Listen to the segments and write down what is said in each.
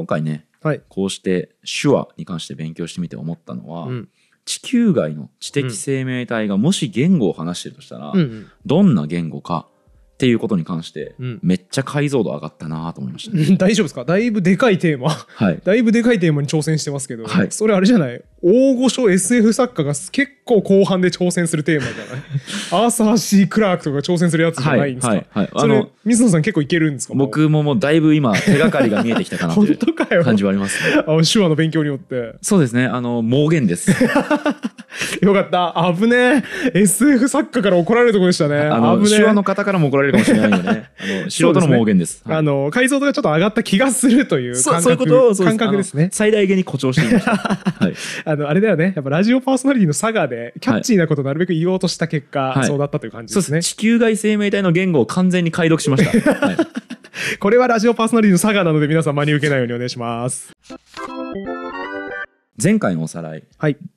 今回ね、はい、こうして手話に関して勉強してみて思ったのは、うん、地球外の知的生命体がもし言語を話してるとしたら、うんうん、どんな言語かっていうことに関して、うん、めっちゃ解像度上がったなと思いました、ね、大丈夫ですかだいぶでかいテーマ、はい、だいぶでかいテーマに挑戦してますけど、はい、それあれじゃない大御所 SF 作家が結構後半で挑戦するテーマじゃないアーサー・ー・クラークとか挑戦するやつじゃないんですか、はいはい、はい、それ水野さん結構いけるんですか僕ももうだいぶ今手がかりが見えてきたかなという感じはありますねあ手話の勉強によってそうですねあの盲言です よかった危ねえ SF 作家から怒られるとこでしたねあの手話の方からも怒られるかもしれないんでねあの 素人の盲言です、ねはい、あの解像度がちょっと上がった気がするという感覚そういうこと感覚ですね最大限に誇張していました、はいあのあれだよねやっぱラジオパーソナリティの佐賀でキャッチーなことをなるべく言おうとした結果、はい、そうだったという感じですね、地球外生命体の言語を完全に解読しました、はい、これはラジオパーソナリティの佐賀なので皆さん真に受けないようにお願いします前回のおさらい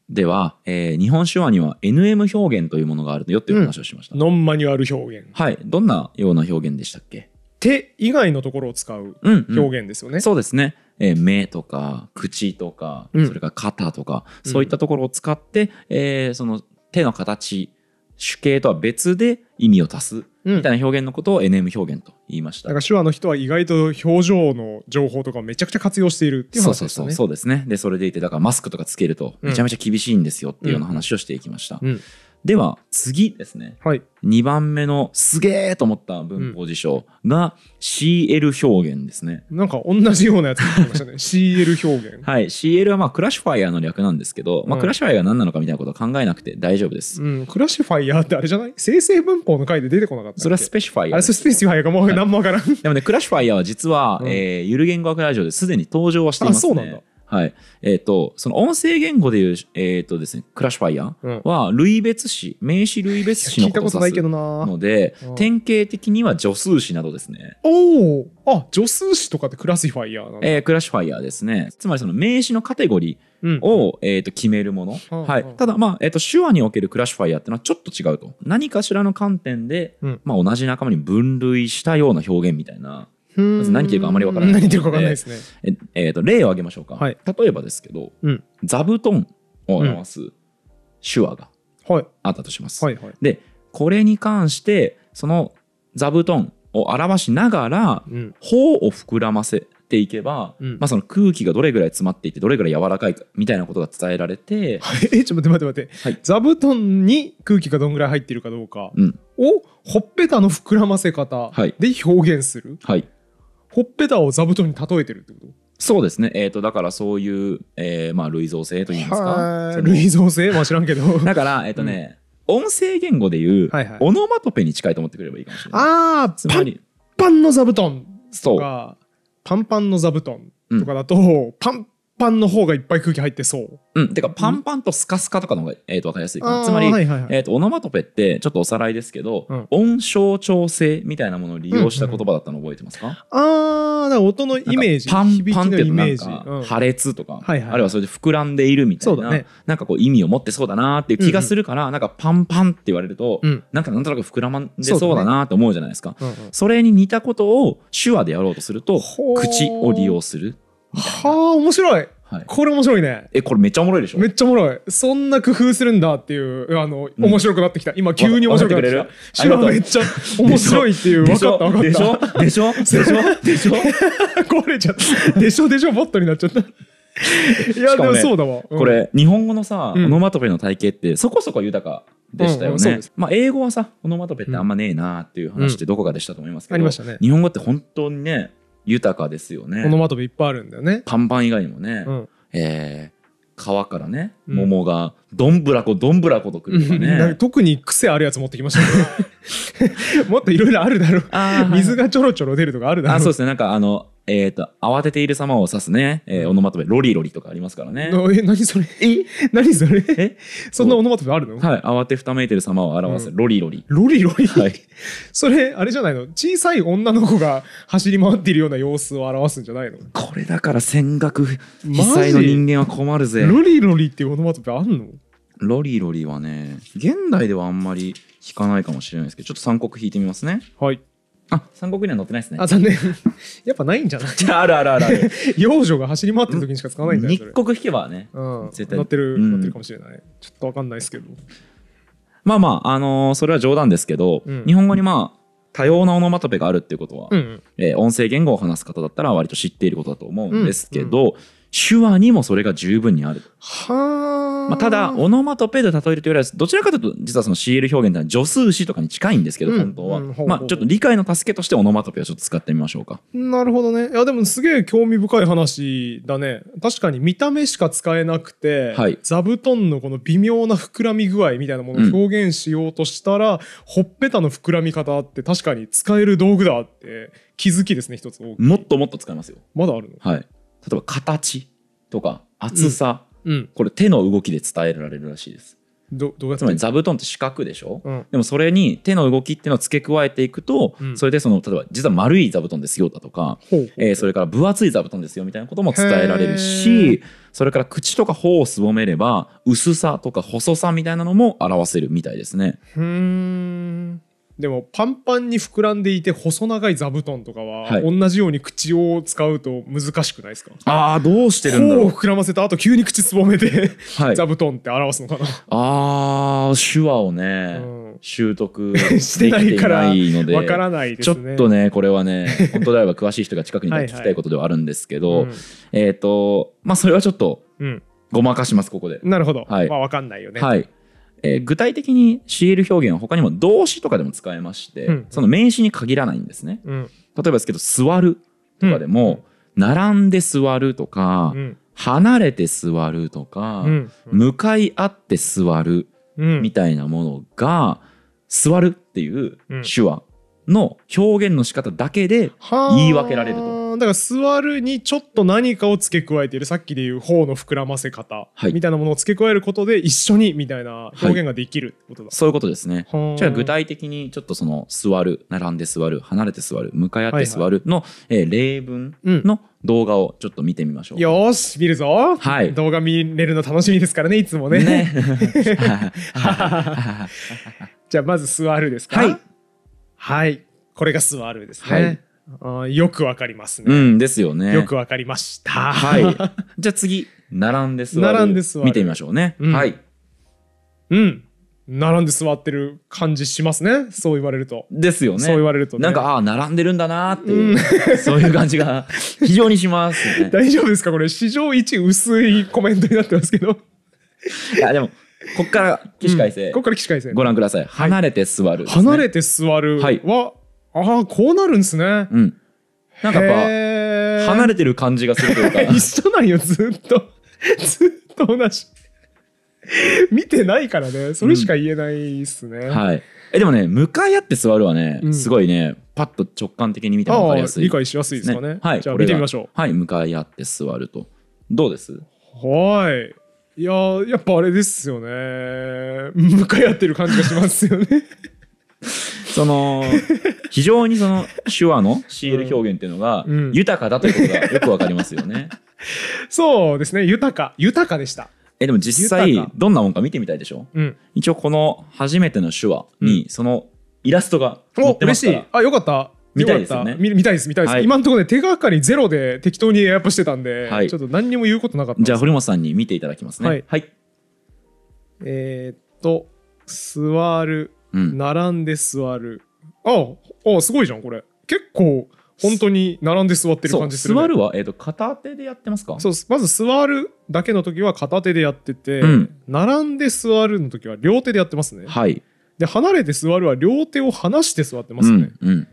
では、はい、えー、日本手話には NM 表現というものがあるよっていう話をしました、うん、ノンマニュアル表現はいどんなような表現でしたっけ手以外のところを使う表現ですよね。うんうん、そうですね、えー、目とか口とか、うん、それから肩とか、そういったところを使って、えー、その手の形主形とは別で意味を足すみたいな表現のことを NM 表現と言いました、うん、だから手話の人は意外と表情の情報とかをめちゃくちゃ活用しているっていう話ですねそうそうそうそうですねでそれでいてだからマスクとかつけるとめちゃめちゃ厳しいんですよっていうような話をしていきました、うんうんでは次ですね、はい、2番目のすげえと思った文法辞書が CL 表現ですね、なんか同じようなやつ出てましたね CL 表現はい CL はまあクラシファイアの略なんですけど、まあ、クラシファイアが何なのかみたいなことは考えなくて大丈夫です、うん、クラシファイアってあれじゃない生成文法の回で出てこなかったそれはスペシファイアあれスペシファイアがもう何もわからん、はい、でもねクラシファイアは実は、うん、えー、ゆる言語学ラジオですでに登場はしていますねあそうなんだはい。えっ、ー、と、その音声言語でいう、えっ、ー、とですね、クラッシュファイヤーは類別詞、名詞類別詞のことを指すので、典型的には助数詞などですね。おおあ、助数詞とかってクラシファイヤーなのえー、クラシファイヤーですね。つまりその名詞のカテゴリーを、うん、えー、と決めるもの。うん、はい、ただ、まあ、えっ、ー、と、手話におけるクラシファイヤーっていうのはちょっと違うと。何かしらの観点で、うん、まあ、同じ仲間に分類したような表現みたいな。まず何言ってるかあまりわからない何言ってるかわからないですね。ええーと例を挙げましょうか、はい例えばですけど、うん座布団を表す手話がはいあったとします、はいはい。でこれに関してその座布団を表しながらうん頬を膨らませていけば、うんまあ、その空気がどれぐらい詰まっていてどれぐらい柔らかいかみたいなことが伝えられて、はいえちょっと待って待って待って、はい座布団に空気がどんぐらい入ってるかどうかうんをほっぺたの膨らませ方はいで表現する、はい、ほっぺたを座布団に例えてるってことそうですね、えーと、だからそういう、えーまあ、類造性といいますか類造性まあ知らんけど だからえっ、ー、とね、うん、音声言語でいう、オノマトペに近いと思ってくればいいかもしれないああつまりパンパンの座布団とかパンパンの座布団とかだと、うん、パンパンの方がいっぱい空気入ってそう。うん、てかパンパンとスカスカとかの方が、えーと、わ分かりやすいかなつまり、はいはいはい、えーと、オノマトペってちょっとおさらいですけど、うん、音象調整みたいなものを利用した言葉だったの覚えてますか、うんうん、ああ音のイメージパンパンってなんか、うん、破裂とか、はいはい、あるいはそれで膨らんでいるみたいな、ね、なんかこう意味を持ってそうだなっていう気がするから、うんうん、なんかパンパンって言われると、うん、なんかなんとなく膨らまんでそうだなって思うじゃないですかそ、ねうんうん、それに似たことを手話でやろうとすると口を利用するはあ面白いはい、これ面白いねえこれめっちゃおもろいでしょめっちゃおもろいそんな工夫するんだっていうあの、面白くなってきた今急に面白くなってきためっちゃ面白いっていう分かった分かったでしょでしょでしょでし 壊れちゃったでしょでしょボットになっちゃったいや、でもそうだわ、うん、これ日本語のさ、オノマトペの体系ってそこそこ豊かでしたよね、うんうん、まあ、英語はさオノマトペってあんまねえなっていう話ってどこかでしたと思いますけど、うんね、日本語って本当にね豊かですよねオノマトペいっぱいあるんだよね看板以外にもね、うん、えー川からね、桃がどんぶらこどんぶらことくるとかね、う ん、特に癖あるやつ持ってきましたけ もっといろいろあるだろう水がちょろちょろ出るとかあるだろうあそうですねなんかあのえっ、と、慌てている様を指すね、えー、オノマトペ、ロリロリとかありますからね。え、何それえ何それえそんなオノマトペあるのはい、慌てふためいてる様を表す、ロリロリ。ロリロリはい。それ、あれじゃないの小さい女の子が走り回っているような様子を表すんじゃないのこれだから戦学、被災の人間は困るぜ。ロリロリっていうオノマトペあんのロリロリはね、現代ではあんまり聞かないかもしれないですけど、ちょっと3国引いてみますね。はい。あ三国には乗ってないですねあ残念 やっぱないんじゃないあるあるある 幼女が走り回ってる時にしか使わないんだよ日国引けばね、うん、絶対乗ってる、乗ってるかもしれないちょっとわかんないですけどまあまあ、あのそれは冗談ですけど、うん、日本語にまあ多様なオノマトペがあるっていうことは、うんうん、えー、音声言語を話す方だったら割と知っていることだと思うんですけど、うんうん、手話にもそれが十分にあるはあまあ、ただオノマトペで例えるというよりはどちらかというと実はその CL 表現というのは助数詞とかに近いんですけど、本当は、うんうまあ、ちょっと理解の助けとしてオノマトペをちょっと使ってみましょうかなるほどねいやでもすげえ興味深い話だね確かに見た目しか使えなくて、はい、座布団のこの微妙な膨らみ具合みたいなものを表現しようとしたら、うん、ほっぺたの膨らみ方って確かに使える道具だって気づきですね一つもっともっと使いますよまだあるのはい例えば形とか厚さ、うん、これ手の動きで伝えられるらしいです。どどうやつまり座布団って四角でしょ、うん、でもそれに手の動きっていうのを付け加えていくと、うん、それでその例えば実は丸い座布団ですよだとか、えー、それから分厚い座布団ですよみたいなことも伝えられるしそれから口とか頬をすぼめれば薄さとか細さみたいなのも表せるみたいですね。でもパンパンに膨らんでいて細長い座布団とかは、同じように口を使うと難しくないですかああ、どうしてるんだろ頬を膨らませた後急に口つぼめて、はい座布団って表すのかなああ、手話をね、うん、習得 できしていないからないわからないですちょっとね、これはね、本当であれば詳しい人が近くにいて聞きたいことではあるんですけど、えっ、と、まあ、それはちょっとごまかします、ここで。なるほど、はいまあわかんないよね、はい。えー、具体的にシール表現は他にも動詞とかでも使えまして、うん、その名詞に限らないんですね、うん、例えばですけど「座る」とかでも「並んで座る」とか、離れて座る」とか、向かい合って座る」みたいなものが「座る」っていう手話の表現の仕方だけで言い分けられると。だから座るにちょっと何かを付け加えているさっきでいう頬の膨らませ方みたいなものを付け加えることで一緒にみたいな表現ができるってことだ、はい、そういうことですねじゃあ具体的にちょっとその座る並んで座る離れて座る向かい合って座るの、はいはい、えー、例文の、動画をちょっと見てみましょう。よし、見るぞ。はい。動画見れるの楽しみですからね、いつもね。ね じゃあ、まず座るですか。はい。はい。これが座るですね。はいあよくわかりますね。うんですよね。よくわかりました。はい。じゃあ次、並んで座る。並んで座る。見てみましょうね。うん、はい。うん。並んで座ってる感じしますねそう言われるとですよねそう言われると、ね、なんかああ並んでるんだなっていう、うん、そういう感じが非常にします、ね、大丈夫ですかこれ史上一薄いコメントになってますけどいやでもこっから起死回生、うん、こっから起死回生ご覧ください離れて座る、ね離れて座るは、はいああこうなるんですねうんなんかやっぱ離れてる感じがするというか 一緒なんよずっと ずっと同じ見てないからねそれしか言えないっすね、はいえでもね向かい合って座るはね、うんすごいねパッと直感的に見ても分かりやすい理解しやすいですかねはいじゃあこれ見てみましょう。はい向かい合って座るとどうですはいいやーやっぱあれですよね向かい合ってる感じがしますよね その、非常にその手話の CL 表現っていうのが、豊かだということがよくわかりますよね。そうですね、豊か、豊かでした。え、でも実際、どんなもんか見てみたいでしょ、うん、一応この初めての手話に、そのイラストが載ってますから。嬉しい。あ、よかった。見たいですよね。見たいです、見たいです。はい、今のところね、手がかりゼロで適当にエアップしてたんで、はい、ちょっと何にも言うことなかったじゃあ、堀本さんに見ていただきますね。はい。はい、えっと、座る。並んで座る、うん、ああすごいじゃんこれ結構本当に並んで座ってる感じする、ね、座るは、えーと、片手でやってますかそうまず座るだけの時は片手でやってて、うん、並んで座るの時は両手でやってますねはいで離れて座るは両手を離して座ってますね、うん、うん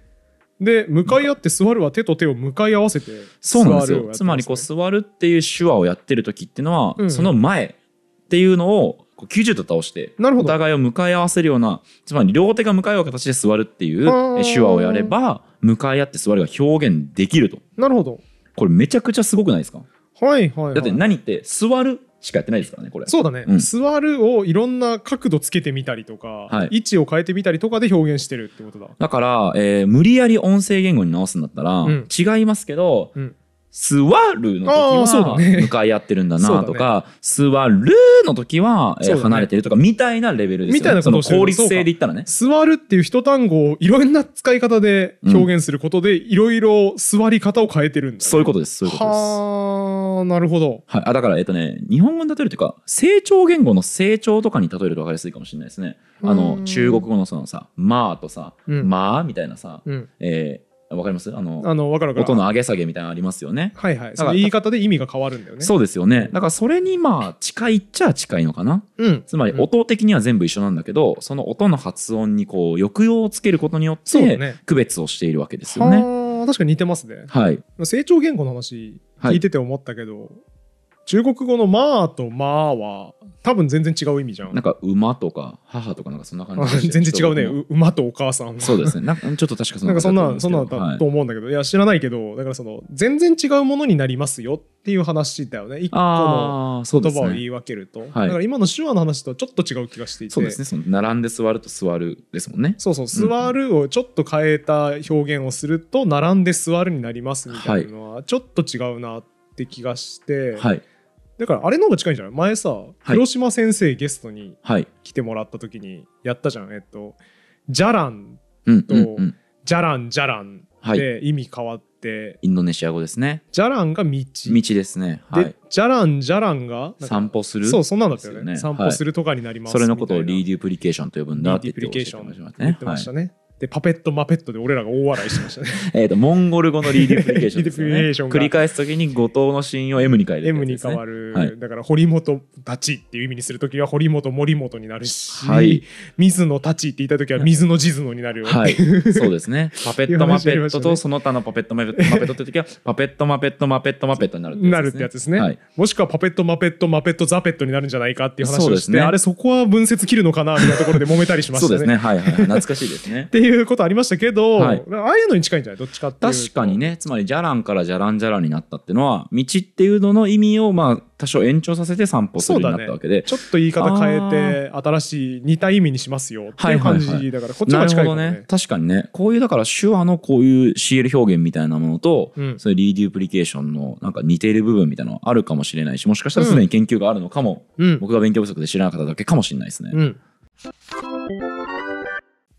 で向かい合って座るは手と手を向かい合わせてそうなんですよ、つまりこう座るっていう手話をやってる時っていうのは、うん、その前っていうのを90度倒してお互いを向かい合わせるようなつまり両手が向かい合う形で座るっていう手話をやれば向かい合って座るが表現できるとなるほどこれめちゃくちゃすごくないですかはいはい、はい、だって何って座るしかやってないですからねこれそうだね、うん、座るをいろんな角度つけてみたりとか、はい、位置を変えてみたりとかで表現してるってことだだから、えー、無理やり音声言語に直すんだったら、うん、違いますけど、うん、座るの時は向かい合ってるんだなとか、ね、座るの時は離れてるとかみたいなレベルですよね。みたいなその効率性で言ったらね。座るっていう一単語をいろんな使い方で表現することでいろいろ座り方を変えてるんだ、ね、そういうことです。そういうことです。はなるほど。はい、あだからえっとね日本語に例えるというか成長言語の成長とかに例えると分かりやすいかもしれないですね。あの中国語のそのさ「まあ」とさ「まあ」みたいなさ、うん、えーわかりますあのあのかるかる音の上げ下げみたいなのありますよね。はいはい。だそからの言い方で意味が変わるんだよね。そうですよね。だからそれにまあ近いっちゃ近いのかな。うん。つまり音的には全部一緒なんだけど、その音の発音にこう抑揚をつけることによって区別をしているわけですよね。はあ確かに似てますね。はい。成長言語の話聞いてて思ったけど、中国語の「まあ」と「まあ」は多分全然違う意味じゃんなんか馬とか母とかなんかそんな感じ 全然違うね馬とお母さんそうですねなんかちょっと確かそんなんかそんなそんなだと思うんだけど、はい、いや知らないけどだからその全然違うものになりますよっていう話だよね一個の言葉を言い分けると、ねだから今の手話の話とちょっと違う気がしていてそうですねその並んで座ると座るですもんねそうそう「座る」をちょっと変えた表現をすると「並んで座る」になりますみたいなのはちょっと違うなって気がして、はいだからあれの方が近いんじゃない前さ、広島先生ゲストに来てもらった時にやったじゃん、えっとジャランと、ジャランジャランで意味変わって、インドネシア語ですねジャランが道道ですね、はい、でジャランジャランが散歩するそうそんなんだったよね、ね、散歩するとかになります、はい、それのことをリーデュプリケーションと呼ぶんだって言ってましたねで、パペットマペットで俺らが大笑いしましたね。えっと、モンゴル語のリディプリケーション、ね、リディプリ繰り返すときに、後藤のシーンを M に変える、ね、M に変わる。はい、だから、堀本たちっていう意味にするときは、堀本森本になるし、はい、水野たちって言ったときは、水野地図野になるよ、はい、そうですね。パペットマペットと、その他のパペットマペットマペットってときは、パペットマペットマペットマペットになるってやつですね。なるってやつですね。はい、もしくは、パペットマペットマペットザペットになるんじゃないかっていう話をして、ね、あれ、そこは分節切るのかなみたいなところで揉めたりしましたね。そうですね。はいはい。懐かしいですね。っていういうことありましたけど、はい、ああいうのに近いんじゃないどっちかって確かにねつまりじゃらんからじゃらんじゃらんになったっていうのは道っていうのの意味をまあ多少延長させて散歩するようになったわけで、ね、ちょっと言い方変えて新しい似た意味にしますよっていう感じ、だからこっちが近いかもねね確かにねこういうだから手話のこういう CL 表現みたいなものと、うん、そういうリデュプリケーションのなんか似ている部分みたいなのあるかもしれないしもしかしたらすでに研究があるのかも、うん、僕が勉強不足で知らなかっただけかもしれないですね。うん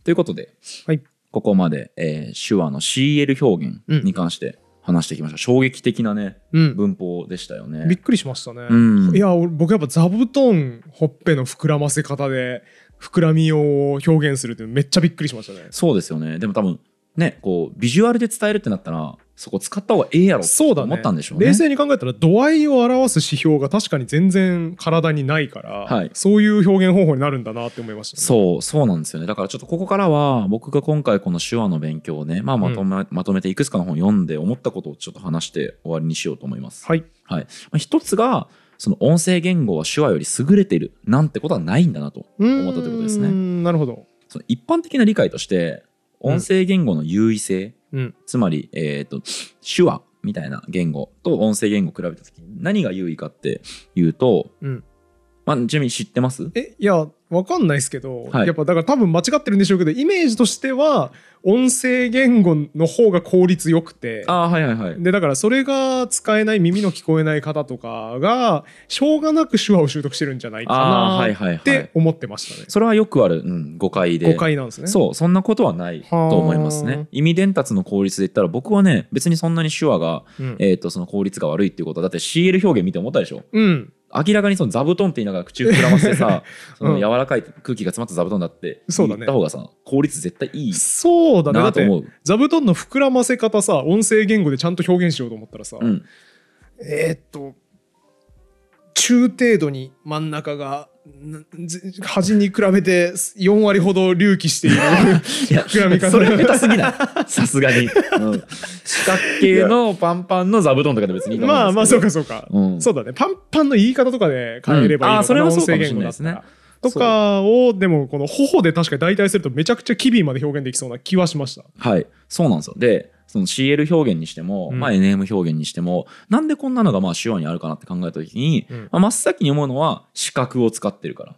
ということで、はい、ここまで、えー、手話の CL 表現に関して、話していきました、うん、衝撃的なね、うん、文法でしたよねびっくりしましたね、うん、いや僕やっぱ座布団ほっぺの膨らませ方で膨らみを表現するってめっちゃびっくりしましたねそうですよねでも多分ねこうビジュアルで伝えるってなったらそこ使った方がええやろそうだ、思ったんでしょうね冷静に考えたら度合いを表す指標が確かに全然体にないから、はい、そういう表現方法になるんだなって思いました、ね、そうそうなんですよねだからちょっとここからは僕が今回この手話の勉強をね、まあ、まとめ、うん、まとめていくつかの本を読んで思ったことをちょっと話して終わりにしようと思います。はい、はいまあ、一つがその音声言語は手話より優れているなんてことはないんだなと思ったということですね。なるほどその一般的な理解として音声言語の優位性、うんうん、つまり、えーと、手話みたいな言語と音声言語を比べた時に何が優位かっていうと、うんまあ、ちなみに知ってますえいやわかんないですけど、はい、やっぱだから多分間違ってるんでしょうけどイメージとしては音声言語の方が効率よくてあ、はいはいはい、でだからそれが使えない耳の聞こえない方とかがしょうがなく手話を習得してるんじゃないかなって思ってましたね、はいはいはい、それはよくある、うん、誤解で誤解なんですねそうそんなことはないと思いますね意味伝達の効率で言ったら僕はね別にそんなに手話が、うん、えー、とその効率が悪いっていうことだって CL 表現見て思ったでしょ、うん明らかにその座布団って言いながら口を膨らませてさ、その柔らかい空気が詰まった座布団だって言った方がさ、ね、効率絶対いいそうだねなと思う座布団の膨らませ方さ音声言語でちゃんと表現しようと思ったらさ、うん、えー、っと中程度に真ん中が端に比べて4割ほど隆起している膨らみ方それ下手すぎない さすがに、うん、四角形のパンパンの座布団とかで別にいいまあまあそうかそうか、うん、そうだねパンパンの言い方とかで変えればいいのかな、うん、あそれはそうかもしれないですねとかをでもこの頬で確かに代替するとめちゃくちゃ機微まで表現できそうな気はしましたはいそうなんですよでその CL 表現にしても、まあ、NM 表現にしてもなんでこんなのがまあ手話にあるかなって考えた時に、うん、まあ、真っ先に思うのは視覚を使ってるから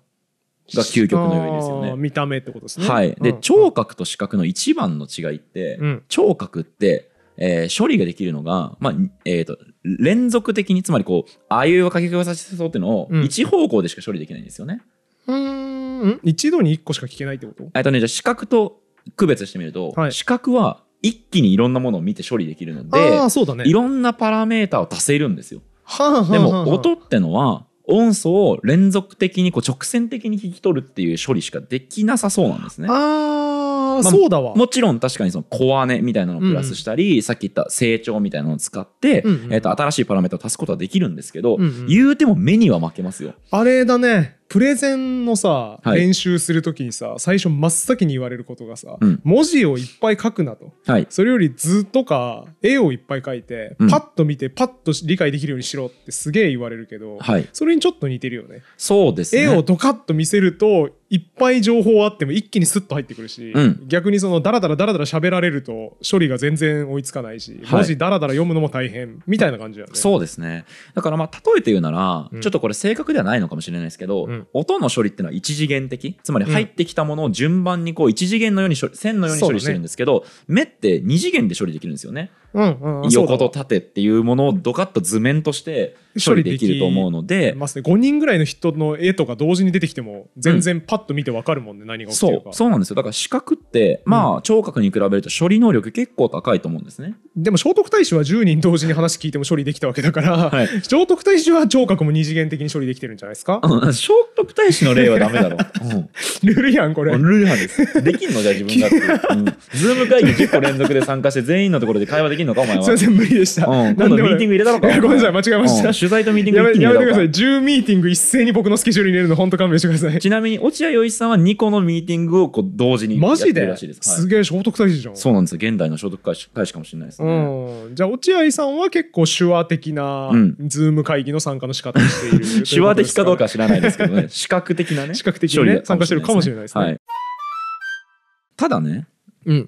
が究極のようですよね。見た目ってことですね。はい。で、うん、聴覚と視覚の一番の違いって、うん、聴覚って、えー、処理ができるのが、まあ、えっ、ー、と、連続的に、つまりこう、ああいうをかけ声させそうっていうのを、一方向でしか処理できないんですよね。うん、一度に一個しか聞けないってことえっとね、じゃあ視覚と区別してみると、はい、視覚は一気にいろんなものを見て処理できるので、そうだね、いろんなパラメータを足せるんですよ。はあはあはあ、でも音ってのは音素を連続的にこう直線的に引き取るっていう処理しかできなさそうなんですね。あ、まあ、そうだわもちろん確かにその小姉みたいなのをプラスしたり、うん、さっき言った成長みたいなのを使って、うんうん、えー、と新しいパラメータを足すことはできるんですけど、うんうん、言うても目には負けますよ。あれだねプレゼンのさ、はい、練習するときにさ最初真っ先に言われることがさ、うん、文字をいっぱい書くなと、はい、それより図とか絵をいっぱい書いて、うん、パッと見てパッと理解できるようにしろってすげえ言われるけど、はい、それにちょっと似てるよね。そうです、ね、絵をドカッと見せるといっぱい情報あっても一気にスッと入ってくるし、うん、逆にそのダラダラダラダラ喋られると処理が全然追いつかないし、文字ダラダラ読むのも大変みたいな感じだよね。そうですねだからまあ例えて言うなら、ちょっとこれ正確ではないのかもしれないですけど、、音の処理っていうのは一次元的つまり入ってきたものを順番にこう一次元のように処理線のように処理してるんですけど、ね、目って二次元で処理できるんですよね、うんうん、横と縦っていうものをドカッと図面として処理できると思うのでます、ね、5人ぐらいの人の絵とか同時に出てきても全然パッと見てわかるもんね、うん、何が起きてるかそうそうなんですよだから視覚って、まあ聴覚に比べると処理能力結構高いと思うんですね、うん、でも聖徳太子は10人同時に話聞いても処理できたわけだから、はい、聖徳太子は聴覚も二次元的に処理できてるんじゃないですか、聖徳太子の例はダメだろ、うん、ルール違反これルール違反ですできんのじゃ自分が うん、ズーム会議結構連続で参加して全員のところで会話できんのかお前はすいません無理でした、うん、今度ミーティング入れたのかごめんなさい間違えました、取材とミーティング一気にやめてください10ミーティング一斉に僕のスケジュールに入れるの本当勘弁してくださいちなみに落合陽一さんは2個のミーティングをこう同時にマジですげえ聖徳太子じゃんそうなんですよ現代の聖徳太子かもしれないですねじゃあ落合さんは結構手話的なズーム会議の参加の仕方をしている 手話的かどうか知らないですけどね 視覚的なね視覚的にね参加してるかもしれないですねただね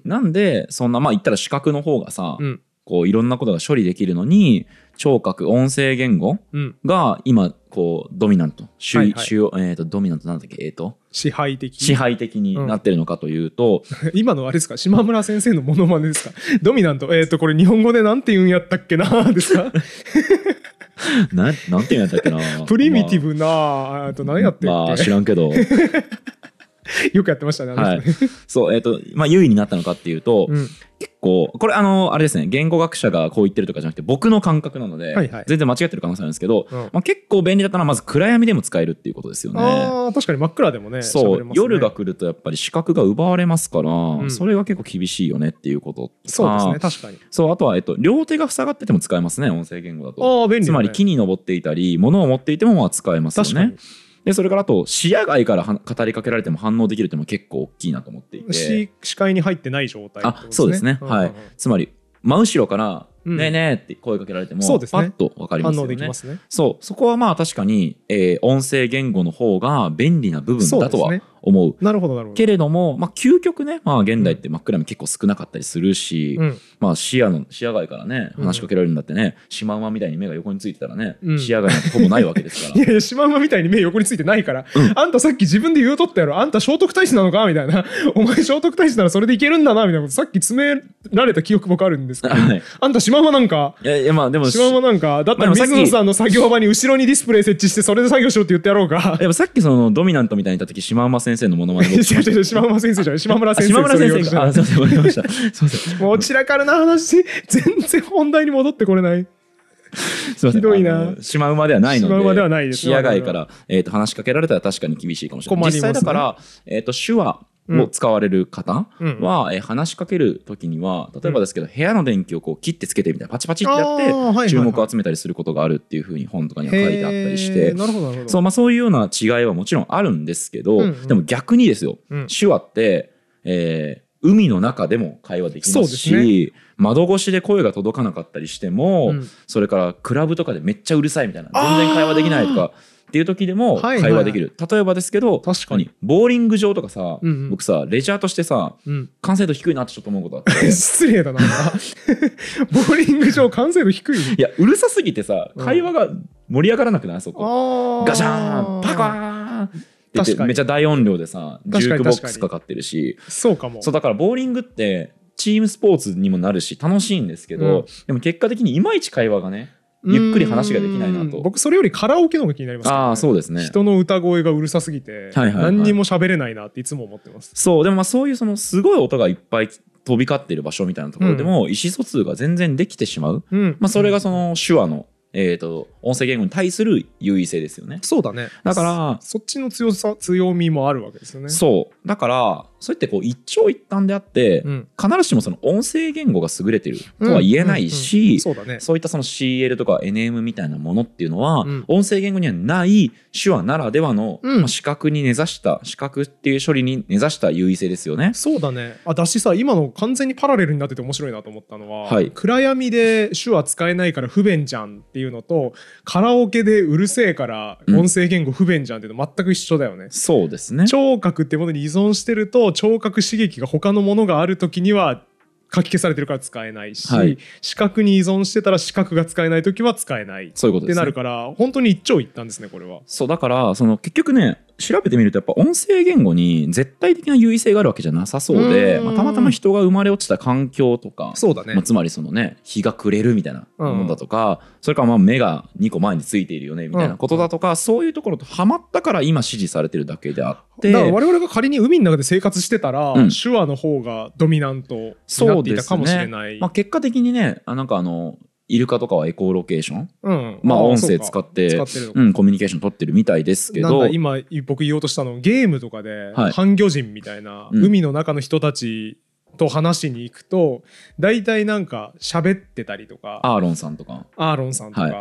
なんでそんなまあ言ったら視覚の方がさこういろんなことが処理できるのに聴覚音声言語が今こうドミナント、主はいはい主要えー、とドミナントなんだっけえっ、と支配的支配的になってるのかというと、今のあれですか島村先生のモノマネですかドミナントえっ、とこれ日本語でなんて言うんやったっけなですか なんなんていうんやったっけな プリミティブなあと何やってんっけ、まあ知らんけど よくやってましたね。はい、そう、えっ、ー、と、まあ、優位になったのかっていうと、うん、結構、これ、あの、あれですね、言語学者がこう言ってるとかじゃなくて、僕の感覚なので、はいはい、全然間違ってる可能性あるんですけど、うん、まあ、結構便利だったのは、まず暗闇でも使えるっていうことですよね。ああ、確かに真っ暗でもね、そう、ね、夜が来るとやっぱり視覚が奪われますから、うん、それが結構厳しいよねっていうこと。そうですね、確かに。そう、あとは、えっと、両手が塞がってても使えますね、音声言語だと。ああ、便利、ね、つまり木に登っていたり、物を持っていてもまあ使えますよね。で、それからあと、視野外から語りかけられても反応できるっても結構大きいなと思っていて。視界に入ってない状態、ね、あ、そうですね。はい。つまり、真後ろから、ねえねえって声かけられても、うん、パッと分かりますよね。ねそう、そこはまあ確かに、えー、音声言語の方が便利な部分だとは思う。なるほどなるほど。けれども、まあ、究極ね、まあ、現代って真っ暗闇結構少なかったりするし、うん、まあ、視野の視野外からね話しかけられるんだってね、シマウマみたいに目が横についてたらね、うん、視野外なんてほぼないわけですから いやいやシマウマみたいに目横についてないから、うん、あんたさっき自分で言うとったやろあんた聖徳太子なのかみたいな お前聖徳太子ならそれでいけるんだなみたいなことさっき詰められた記憶僕あるんですけど、はい、あんたシマウマなんかいやいやまあでもシマウマなんかだったら水野さんの作業場に後ろにディスプレイ設置してそれで作業しろって言ってやろうか っぱさっきそのドミナントみたいにいた時シマウマ先先生のものまね島村先生じゃない島村先生。島村先生あ、すません、わかりました。すいません。もう散らかるな話、全然本題に戻ってこれない。すみません。ひどいな。島マではないので。シマではないです。視野外から、えっ、と、話しかけられたら確かに厳しいかもしれない。ね、実際だから、えっ、と、手話を使われる方は、え話しかける時には例えばですけど、部屋の電気をこう切ってつけてみたいなパチパチってやって注目を集めたりすることがあるっていうふうに本とかには書いてあったりしてそう,、まそういうような違いはもちろんあるんですけど、でも逆にですよ、手話って、え海の中でも会話できますし窓越しで声が届かなかったりしても、それからクラブとかでめっちゃうるさいみたいな全然会話できないとか。ていう時でも会話できる、例えばですけど確かにボーリング場とかさ、うんうん、僕さレジャーとしてさ、うん、完成度低いなってちょっと思うことあって 失礼だな ボーリング場完成度低いいやうるさすぎてさ会話が盛り上がらなくないそこ、うん、ガシャンパカーンめちゃ大音量でさジュークボックスかかってるしそうかもそうだからボーリングってチームスポーツにもなるし楽しいんですけど、うん、でも結果的にいまいち会話がねゆっくり話ができないなと僕それよりカラオケの方が気になります、ね、ああそうですね人の歌声がうるさすぎて、はいはい、はい、何にも喋れないなっていつも思ってますそうでもまあそういうそのすごい音がいっぱい飛び交っている場所みたいなところでも意思疎通が全然できてしまう、うん、まあ、それがその手話の、えーと、と音声言語に対する優位性ですよねそうだねだからそっちの強さ強みもあるわけですよねそうだからそれってこう一長一短であって、うん、必ずしもその音声言語が優れてるとは言えないし、そういったその CL とか NM みたいなものっていうのは、うん、音声言語にはない手話ならではの、うん、まあ、視覚に根ざした視覚っていう処理に根ざした優位性ですよね。そうだねあだしさ今の完全にパラレルになってて面白いなと思ったのは、はい、暗闇で手話使えないから不便じゃんっていうのとカラオケでうるせえから音声言語不便じゃんっていうの全く一緒だよね。そうですね聴覚ってものに依存してると聴覚刺激が他のものがある時には書き消されてるから使えないし、はい、視覚に依存してたら視覚が使えない時は使えないそういうこと、ってなるから本当に一長一短ですねこれはそうだからその結局ね調べてみるとやっぱ音声言語に絶対的な優位性があるわけじゃなさそうで、まあ、たまたま人が生まれ落ちた環境とかそうだね、まあ、つまりそのね日が暮れるみたいなものだとか、うん、それからまあ目が2個前についているよねみたいなことだとか、うん、そういうところとはまったから今支持されてるだけであってだから我々が仮に海の中で生活してたら、うん、手話の方がドミナントになっていたかもしれない、ね、まあ、結果的にねあなんかあのイルカとかはエコーロケーション、うん、まあ音声使ってうん、コミュニケーション取ってるみたいですけど今僕言おうとしたのゲームとかで、はい、半魚人みたいな、うん、海の中の人たちと話しに行くと大体なんか喋ってたりとかアーロンさんとかアーロンさんとか、はい、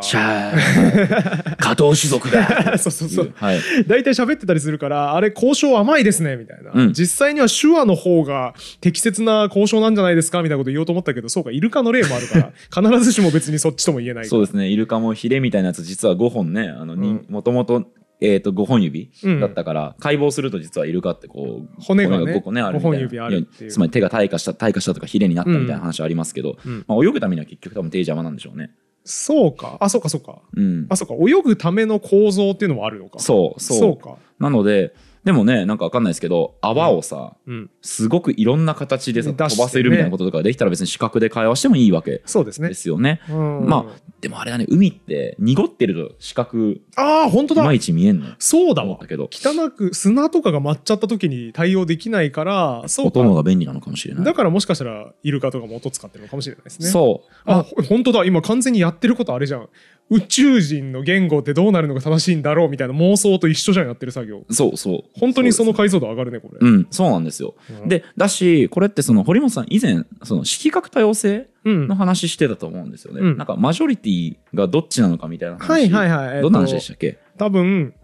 加藤 種族だ そうそうそう、はい、大体喋ってたりするからあれ交渉甘いですねみたいな、うん、実際には手話の方が適切な交渉なんじゃないですかみたいなこと言おうと思ったけどそうかイルカの例もあるから 必ずしも別にそっちとも言えないそうですねイルカもヒレみたいなやつ実は5本ねあのに、もともとえー、と5本指だったから、うん、解剖すると実はイルカってこう骨が、ね、5個ねあるみたいなつまり手が退化した退化したとかヒレになったみたいな話ありますけど、うん、まあ、泳ぐためには結局多分手邪魔なんでしょうね。そうかあそうかそうか、うん、あそうか泳ぐための構造っていうのもあるのかそうそうそうかなのででもねなんか分かんないですけど泡をさ、うん、すごくいろんな形でさ、ね、飛ばせるみたいなこととかできたら別に視覚で会話してもいいわけそうですねですよね、まあでもあれだね海って濁ってると視覚ああ本当だいまいち見えんのそうだわだけど汚く砂とかが舞っちゃった時に対応できないからそう音のが便利なのかもしれないだからもしかしたらイルカとかも音使ってるのかもしれないですねそうああ本当だ今完全にやってることあれじゃん宇宙人の言語ってどうなるのが正しいんだろうみたいな妄想と一緒じゃんやってる作業そうそう本当にその解像度上がるねこれうんそうなんですよ、うん、でだしこれってその堀本さん以前その色覚多様性の話してたと思うんですよね、うん、なんかマジョリティがどっちなのかみたいな話はいはいはい、えー、どんな話でしたっけ多分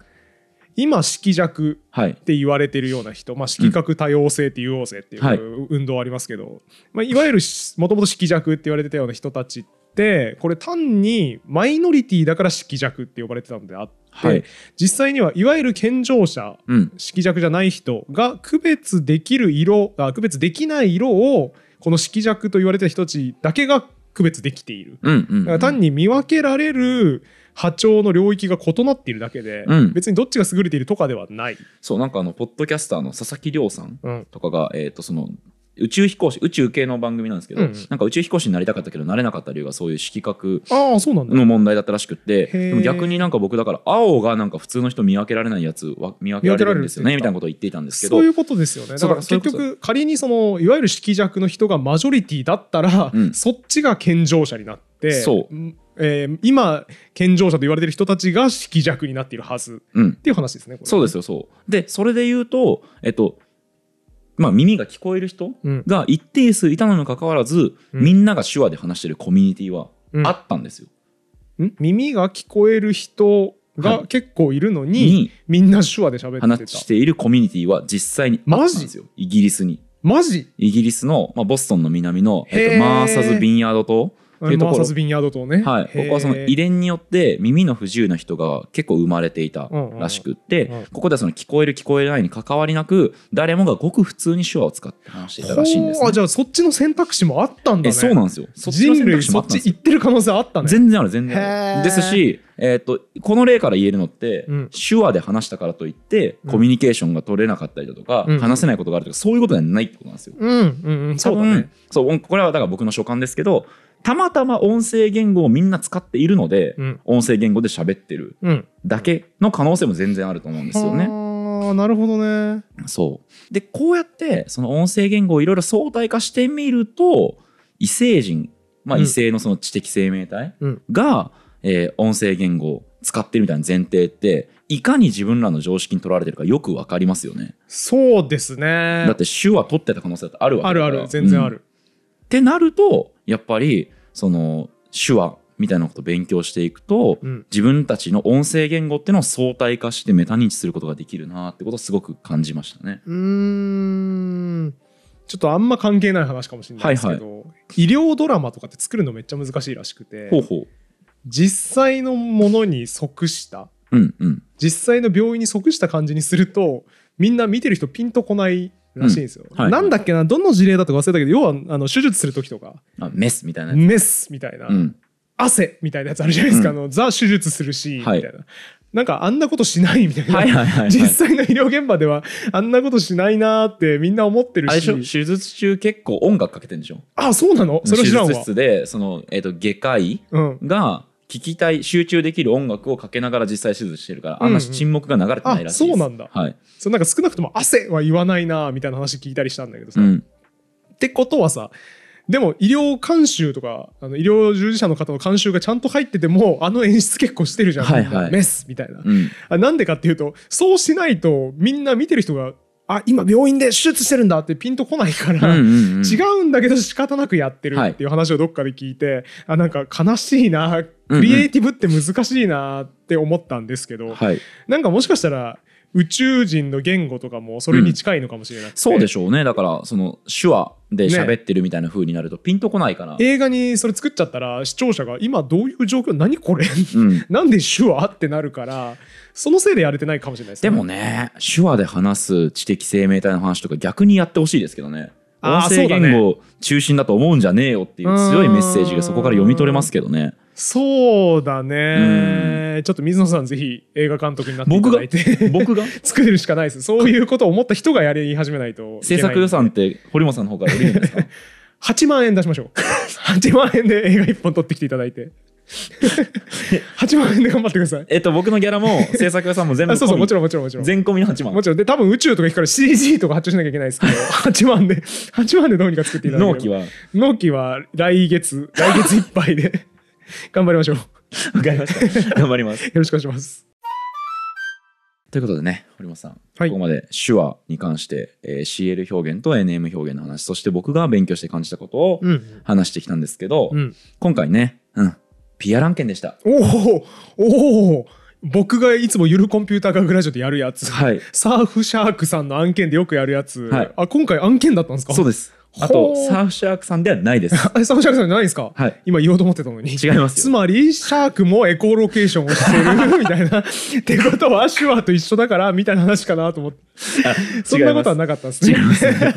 今色弱って言われてるような人、はい、まあ、色覚多様性って言おうぜっていう運動ありますけど、はいまあ、いわゆるもともと色弱って言われてたような人たちってってこれ単にマイノリティだから色弱って呼ばれてたのであって、はい、実際にはいわゆる健常者、うん、色弱じゃない人が区別できる色あ区別できない色をこの色弱と言われた人たちだけが区別できている、うんうんうん、だから単に見分けられる波長の領域が異なっているだけで、うん、別にどっちが優れているとかではないそうなんかあのポッドキャスターの佐々木亮さんとかが、うん、えー、とその宇宙飛行士宇宙系の番組なんですけど、うん、なんか宇宙飛行士になりたかったけどなれなかった理由がそういう色覚の問題だったらしくってでも逆になんか僕だから青がなんか普通の人見分けられないやつは見分けられるんですよねみたいなことを言っていたんですけどそういうことですよねだから結局仮にそのいわゆる色弱の人がマジョリティだったら、うん、そっちが健常者になって。そうえー、今健常者と言われてる人たちが色弱になっているはず、うん、っていう話ですね。そうですよそうでそれで言うと、えっと、まあ、耳が聞こえる人が一定数いたのにかかわらず、うん、みんなが手話で話してるコミュニティはあったんですよ。うん、耳が聞こえる人が結構いるのにはいみんな手話で喋って話しているコミュニティは実際にあったんですよイギリスに。マジイギリスの、まあ、ボストンの南の、えっと、マーサズ・ビンヤード島っていうところビンヤードね、はい、ここはその遺伝によって耳の不自由な人が結構生まれていたらしくって、うんうん、ここではその聞こえる聞こえないに関わりなく誰もがごく普通に手話を使って話していたらしいんです、ね、じゃあそっちの選択肢もあったんだねそうなんですよそっちの選択肢もってる可能性あったね全然ある全然あるですしえーと、とこの例から言えるのって、うん、手話で話したからといって、うん、コミュニケーションが取れなかったりだとか、うん、話せないことがあるとかそういうことではないってことなんですよ。うんうんうん、そうだねそうこれはだから僕の所感ですけどたまたま音声言語をみんな使っているので、うん、音声言語で喋ってるだけの可能性も全然あると思うんですよね。あなるほどね。そうでこうやってその音声言語をいろいろ相対化してみると異星人、まあ、異星のその知的生命体が、うん、えー、音声言語を使ってるみたいな前提っていかに自分らの常識に取られてるかよく分かりますよね。そうですねだって手話取ってた可能性ってあるわけだからあるある全然ある、うん、ってなるとやっぱりその手話みたいなことを勉強していくと、うん、自分たちの音声言語っていうのを相対化してメタ認知することができるなってことをすごく感じましたね。うんちょっとあんま関係ない話かもしれないですけど、はいはい、医療ドラマとかって作るのめっちゃ難しいらしくて実際のものに即した、うんうん、実際の病院に即した感じにするとみんな見てる人ピンとこないらしいんですよ、うんはい、なんだっけなどの事例だとか忘れたけど要はあの手術する時とかあメスみたいなメスみたいな、うん、汗みたいなやつあるじゃないですか、あのザ手術するし、みたいな、はいなんかあんなことしないみたいな、はいはいはいはい、実際の医療現場ではあんなことしないなってみんな思ってるし手術中結構音楽かけてるんでしょあそうなのそれ知らんわ手術室でその、えーと、と外科医が、うん聞きたい集中できる音楽をかけながら実際手術してるから、あんな沈黙が流れてないらしいですそうなんだ、はい、そなんか少なくとも「汗」は言わないなみたいな話聞いたりしたんだけどさ、うん、ってことはさでも医療監修とかあの医療従事者の方の監修がちゃんと入っててもあの演出結構してるじゃん、はいはい、メスみたいな、うん、なんでかっていうとそうしないとみんな見てる人があ今病院で手術してるんだってピンとこないから、うんうんうん、違うんだけど仕方なくやってるっていう話をどっかで聞いて、はい、あなんか悲しいなクリエイティブって難しいなって思ったんですけど、うんうん、なんかもしかしたら宇宙人の言語とかもそれに近いのかもしれない、うん、そうでしょうねだからその手話で喋ってるみたいな風になるとピンとこないかな、ね、映画にそれ作っちゃったら視聴者が今どういう状況何これ、うん、な んで手話ってなるからそのせいでやれてないかもしれないです、ね、でもね手話で話す知的生命体の話とか逆にやってほしいですけどね音声言語中心だと思うんじゃねえよっていう強いメッセージがそこから読み取れますけどね。そうだね、ちょっと水野さんぜひ映画監督になっていただいて僕が 作れるしかないですそういうことを思った人がやり始めないと制作予算って堀本さんの方から下りいんですか8 万円出しましょう8 万円で映画1本撮ってきていただいて8万円で頑張ってくださいえっと僕のギャラも制作予算も全部そうそうもちろんもちろんもちろん全込みの8万もちろんで多分宇宙とか行くから CG とか発注しなきゃいけないですけど8万で8万でどうにか作っていただいて納期は納期は来月来月いっぱいで 頑張りましょう。わかりました。頑張ります。よろしくお願いします。ということでね、堀本さん、はい、ここまで手話に関して、えー、CL 表現と NM 表現の話、そして僕が勉強して感じたことを話してきたんですけど、うん、今回ね、うん、ピアラン件でした。おおおお僕がいつもゆるコンピューター学ラジオでやるやつ、はい、サーフシャークさんの案件でよくやるやつ、はい、あ今回案件だったんですかそうですあとサーフシャークさんではないです。サーフシャークさんじゃないですか。はい。今言おうと思ってたのに。違いますつまりシャークもエコーロケーションをしてるみたいな。ってことはシュワと一緒だからみたいな話かなと思って。そんなことはなかったですね。違います、ね。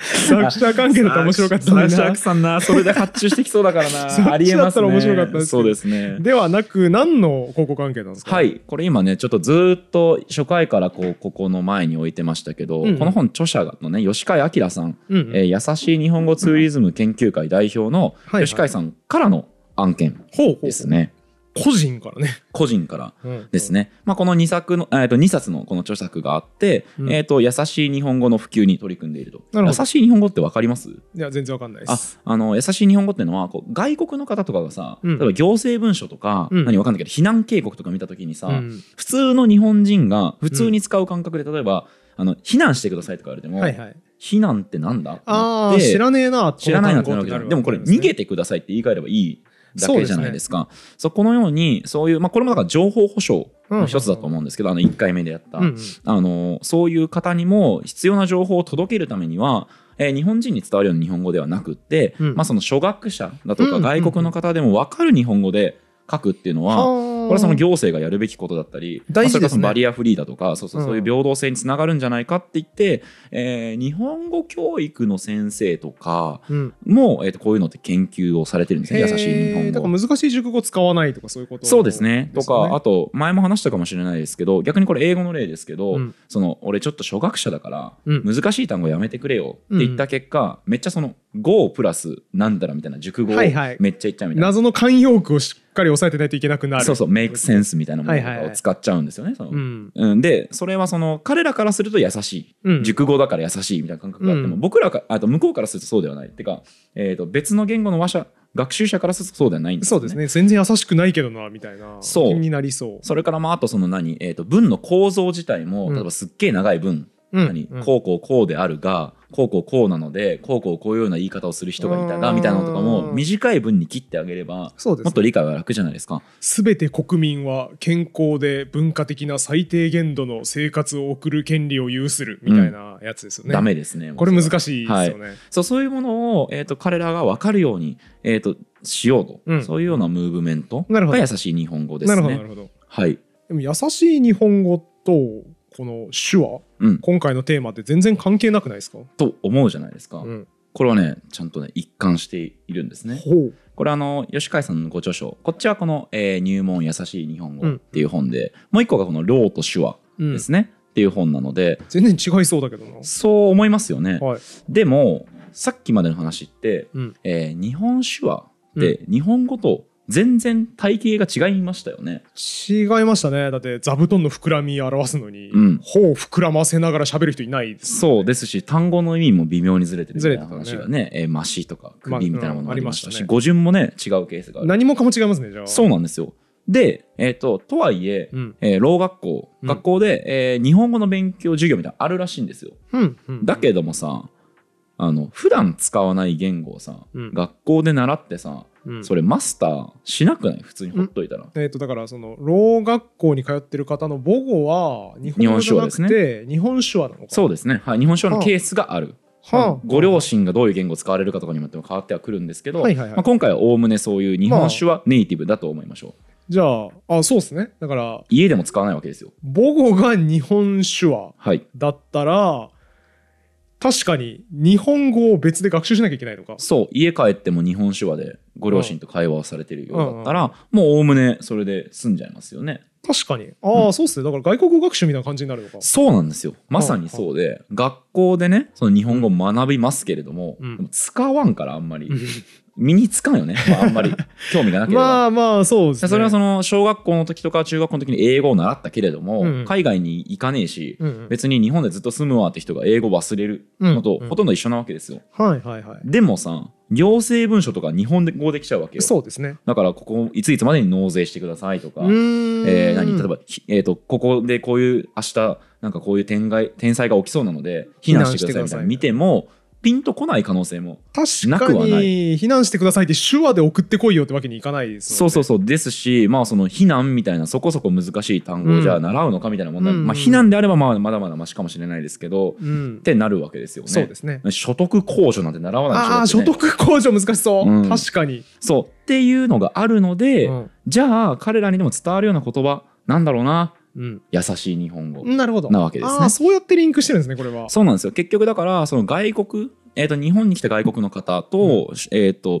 作者関係だったら面白かったな。作者さんな、それで発注してきそうだからな。ありえますね。でそうですね。ではなく、何の広告関係なんですかはい。これ今ね、ちょっとずっと初回からこう、ここの前に置いてましたけど、うん、この本著者のね、吉川明さん、うんうん、えー、優しい日本語ツーリズム研究会代表の吉川さんからの案件ですね。はいはい個人からね個人からですね、うんうん、まあ、この2作の、えー、と2冊のこの著作があって、うん、えーと、優しい日本語の普及に取り組んでいると優しい日本語って分かりますいや全然分かんないですああの優しい日本語っていうのはこう外国の方とかがさ、例えば行政文書とか、うん、何分かんないけど避難警告とか見た時にさ、普通の日本人が普通に使う感覚で例えば、あの避難してくださいとか言われても、はいはい避難ってなんだあ知らねえな知らないなってなるわけじゃんでもこれ逃げてくださいって言い換えればいいだけじゃないですか。そ、ね、このようにそういうまあこれもだから情報保障の一つだと思うんですけど、あの1回目でやった、うんあのそういう方にも必要な情報を届けるためにはえー、日本人に伝わるような日本語ではなくって、うん、まあ、その初学者だとか外国の方でも分かる日本語で書くっていうのは、うんうんこれはその行政がやるべきことだったり、大事です、ね、バリアフリーだとか、そうそう、そういう平等性につながるんじゃないかって言って、うん、えー、日本語教育の先生とかも、うん、えー、とこういうのって研究をされてるんですね、優しい日本語。だから難しい熟語使わないとかそういうこと、そうですね。とか、あと、前も話したかもしれないですけど、逆にこれ英語の例ですけど、うん、その、俺ちょっと初学者だから、難しい単語やめてくれよって言った結果、めっちゃその、5プラスなんだらみたいな熟語をめっちゃ言っちゃうみたいな。はいはい、謎の慣用句をかり抑えてないといけなくなるそうそうメイクセンスみたいなものを使っちゃうんですよね、はいはいはい、その、うん、でそれはその彼らからすると優しい、熟語だから優しいみたいな感覚があっても、僕らかあと向こうからするとそうではないっていうか、えーと、別の言語の話者学習者からするとそうではないんです、ね、そうですね全然優しくないけどなみたいなそうになりそうそれからまああとその何、えーと、文の構造自体も、例えばすっげえ長い文、何、うんうこうこうこうであるがこうこうこうなのでこうこうこういうような言い方をする人がいたがみたいなのとかも短い分に切ってあげれば、もっと理解は楽じゃないですか。すべて国民は健康で文化的な最低限度の生活を送る権利を有するみたいなやつですよね。うん、ダメですね。これ難しいですよね。はい、そうそういうものをえっ、ー、と彼らが分かるようにえっ、ー、としようと、うん、そういうようなムーブメントが優しい日本語ですね。なるほどはい。でも優しい日本語とこの手話、うん、今回のテーマって全然関係なくないですかと思うじゃないですか、うん、これはねちゃんとね一貫しているんですね。これあの吉海さんのご著書こっちはこの、えー「入門優しい日本語」っていう本で、うん、もう一個がこの「ろうと手話」ですね、っていう本なので全然違いそうだけどなそう思いますよね、はい、でもさっきまでの話って、えー、日本手話って日本語と全然体型が違いましたよね違いましたねだって座布団の膨らみ表すのに、うん、頬を膨らませながら喋る人いないです、ね、そうですし単語の意味も微妙にずれてるみたいな話がねね、えマシとか首みたいなものもありましたしま、うんね、語順もね違うケースがある何もかも違いますねじゃあそうなんですよで、えっ、ー、と、とはいえ、うん、えー、学校、学校で、えー、日本語の勉強授業みたいなのあるらしいんですよ。うんうん、だけどもさ、あの、普段使わない言語をさ、学校で習ってさ、それマスターしなくない普通にほっといたら、えー、とだからそのろう学校に通ってる方の母語は日本語じゃなくて日本手話、なのかそうですね、はい、日本手話のケースがある、はあ、ご両親がどういう言語を使われるかとかにも変わってはくるんですけど、はいはいはい、まあ、今回はおおむねそういう日本酒はネイティブだと思いましょう、まあ、じゃああそうですねだから家でも使わないわけですよ母語が日本手話だったら、はい確かに日本語を別で学習しなきゃいけないのかそう家帰っても日本手話でご両親と会話をされてるようだったら、もうおおむねそれで済んじゃいますよね確かにああ、そうっすねだから外国語学習みたいな感じになるのかそうなんですよまさにそうで、学校でねその日本語を学びますけれども,、でも使わんからあんまり身につかんよね、まあ、あんまり 興味がなければまあまあそうですねそれはその小学校の時とか中学校の時に英語を習ったけれども、うん、海外に行かねえし、うん、別に日本でずっと住むわって人が英語忘れるのとほとんど一緒なわけですよ、はいはいはいでもさ行政文書とか日本語できちゃうわけよそうですねだからここいついつまでに納税してくださいとか、えー、何例えば、えーと、ここでこういう明日なんかこういう天天災が起きそうなので避難してくださいみたいな見てもピンとこない可能性もなくはない。避難してくださいって手話で送ってこいよってわけにいかないですそうそうそうですし、まあ、その避難みたいなそこそこ難しい単語じゃ習うのかみたいな問題、うん、まあ、避難であればまあまだまだましかもしれないですけど、うん、ってなるわけですよね。そうですね所得控除なんて習わないでしょ、ね、あ所得控除難しそう、うん、確かにそうっていうのがあるので、じゃあ彼らにでも伝わるような言葉なんだろうな優しい日本語なわけですね。うん、そうやってリンクしてるんですねこれは。そうなんですよ結局だからその外国、えーと、日本に来た外国の方とうん、えーと、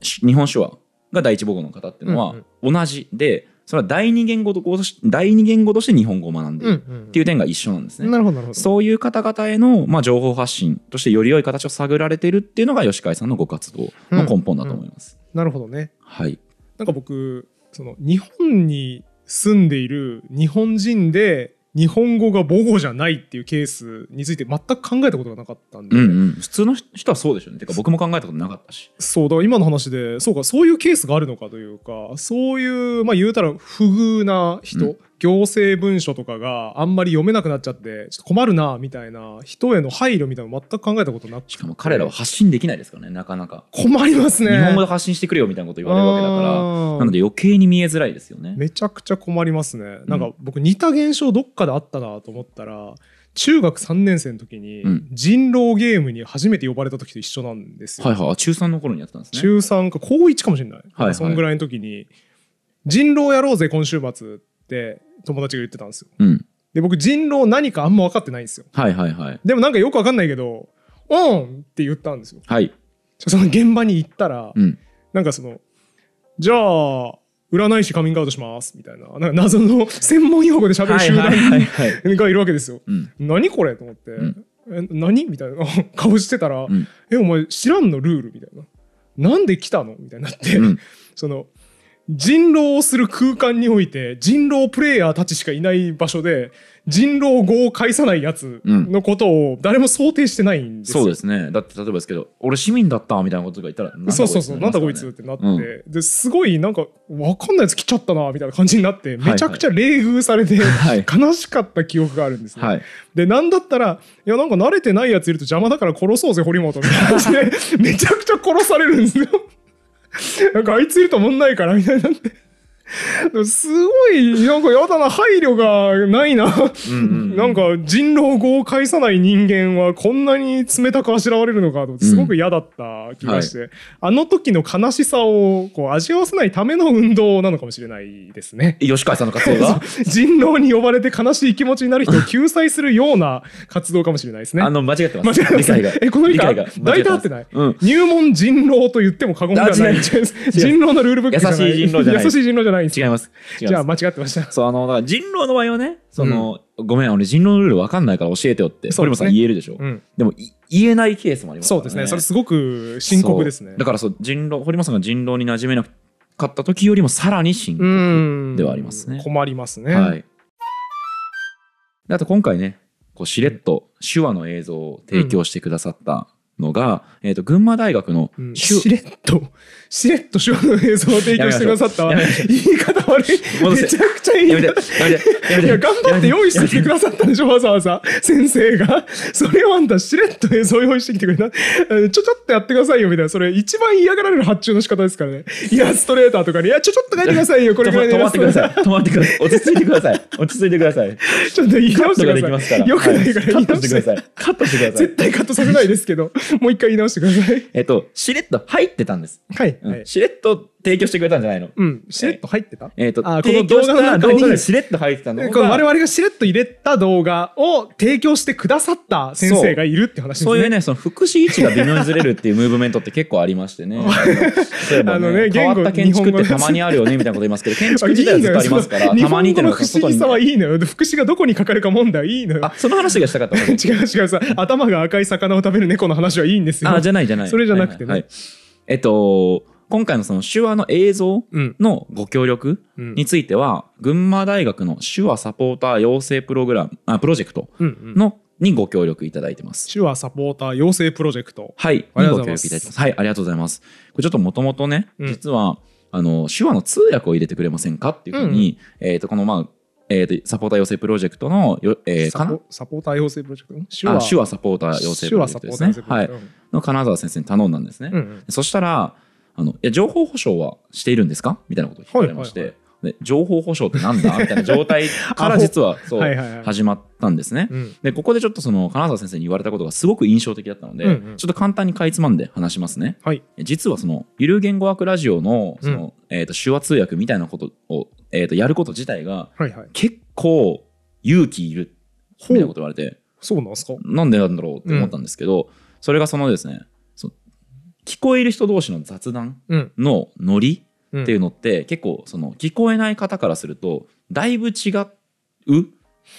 日本手話が第一母語の方っていうのは同じで。うんうんそれは第二言語と第二言語として日本語を学んでるっていう点が一緒なんですね。うんうんうん、そういう方々への、まあ、情報発信としてより良い形を探られてるっていうのが吉海さんのご活動の根本だと思います。うんうん、なるほどね、はい、なんか僕その日本に住んでいる日本人で日本語が母語じゃないっていうケースについて全く考えたことがなかったんで、うんうん、普通の人はそうでしょうねてか僕も考えたことなかったしそうだから今の話でそうかそういうケースがあるのかというかそういうまあ言うたら不遇な人行政文書とかがあんまり読めなくなっちゃってちょっと困るなみたいな人への配慮みたいなの全く考えたことなくしかも彼らは発信できないですからねなかなか困りますね日本語で発信してくれよみたいなこと言われるわけだからなので余計に見えづらいですよねめちゃくちゃ困りますねなんか僕似た現象どっかであったなと思ったら中学3年生の時に人狼ゲームに初めて呼ばれた時と一緒なんですよ、はいはい中3の頃にやってたんですね中3か高1かもしれない、はい、はい、そんぐらいの時に人狼やろうぜ今週末ってって友達が言ってたんですよ、うん、で僕人狼何かあんま分かってないんですよはいはいはいでもなんかよく分かんないけど「うん!」って言ったんですよはいその現場に行ったら、うん、なんかその「じゃあ占い師カミングアウトします」みたいななんか謎の専門用語で喋る集団がいるわけですよ、うん、何これと思って、うんえ何みたいな顔してたら「うん、えお前知らんのルール」みたいな「なんで来たの?」みたいになって、うん、その人狼をする空間において人狼プレイヤーたちしかいない場所で人狼語を返さないやつのことを誰も想定してないんですよ、うん、そうですねだって例えばですけど俺市民だったみたいなこととか言ったら、ね、そうそうそうなんだこいつってなって、うん、ですごいなんか分かんないやつ来ちゃったなみたいな感じになってめちゃくちゃ冷遇されて、はい、悲しかった記憶があるんですね、はい、でなんだったらいやなんか慣れてないやついると邪魔だから殺そうぜ堀本みたいな感じで めちゃくちゃ殺されるんですよなんかあいついると思んないから、みたいになって。すごい、なんかやだな、配慮がないななんか人狼語を介さない人間はこんなに冷たくあしらわれるのかと、すごく嫌だった気がして、うんはい、あの時の悲しさをこう味わわせないための運動なのかもしれないですね。吉川さんの活動が 人狼に呼ばれて悲しい気持ちになる人を救済するような活動かもしれないですね。あの、間違ってます。間違ってます。え、この理解が。大体合ってない、うん。入門人狼と言っても過言ではない。人狼のルールブックじゃない。優しい人狼じゃない。優しい人狼じゃない。ないです違いますじゃあ間違ってましたそうあのだから人狼の場合はねその、ごめん俺人狼のルール分かんないから教えてよってそう堀で本すねさん言えるでしょ、うんでも言えないケースもありますかそうですねそれすごく深刻ですねだからそう人狼堀本さんが人狼に馴染めなかった時よりもさらに深刻、うんではありますね困りますね、はい、あと今回ねこうしれっと手話の映像を提供してくださった、のが、えー、と群馬大学の、うん、しれっとしれっと手話の映像を提供してくださった言い方悪いめちゃくちゃいいやいや頑張って用意してきてくださったんでしょわざわざ先生がそれをあんたしれっと映像を用意してきてくれたちょちょっとやってくださいよみたいなそれ一番嫌がられる発注の仕方ですからねイラストレーターとかにいやちょちょっと書いてくださいよこれぐらいの止まってください止まってください落ち着いてください落ち着いてくださいちょっと言い直してくださいよくないから言い直してくださいカットしてください絶対カットさくないですけど もう一回言い直してください。えっと、しれっと入ってたんです。はい。はいしれっと提供してくれたんじゃないのうん。しれっと入ってたえっ、ー、えー、と、この動画の中にしれっと入ってたのこれ我々がしれっと入れた動画を提供してくださった先生がいるって話ですね。そういうね、その福祉位置が微妙にずれるっていうムーブメントって結構ありましてね。あのね、変わった建築ってたまにあるよねみたいなこと言いますけど、建築自体はずっとありますから、たまにってのが外に。はいいのよ。福祉がどこにかかるか問題いいのよ。あ、その話がしたかった 違う違うさ、頭が赤い魚を食べる猫の話はいいんですよ。あ、じゃないじゃない。それじゃなくてね。はいはいはい、えっと、今回のその手話の映像のご協力については、群馬大学の手話サポーター養成プログラム、あプロジェクトの、にご協力いただいてます。手話サポーター養成プロジェクト。はい。ありがとうございます。はい、ありがとうございます。これちょっともともとね、実は、あの、手話の通訳を入れてくれませんかっていうふうに、うん、えっ、と、このまあ、えー、とサポーター養成プロジェクトのえー、サポサポーター養成プロジェクト手話あ手話サポーター養成プロジェクトですね。はい、の金沢先生に頼んだんですね。うんうん、そしたらあのいや情報保障はしているんですかみたいなことを聞かれまして、はいはいはい、情報保障ってなんだ みたいな状態から実はそうはい、始まったんですね。うん、でここでちょっとその金沢先生に言われたことがすごく印象的だったので、うんうん、ちょっと簡単にかいつまんで話しますね。はい、実はそのゆる言語学ラジオのその、うん、えーと、手話通訳みたいなことを、えーと、やること自体が、結構勇気いるみたいなこと言われてそうなんすかなんでなんだろうって思ったんですけど、うん、それがそのですね聞こえる人同士の雑談のノリっていうのって、結構その聞こえない方からするとだいぶ違う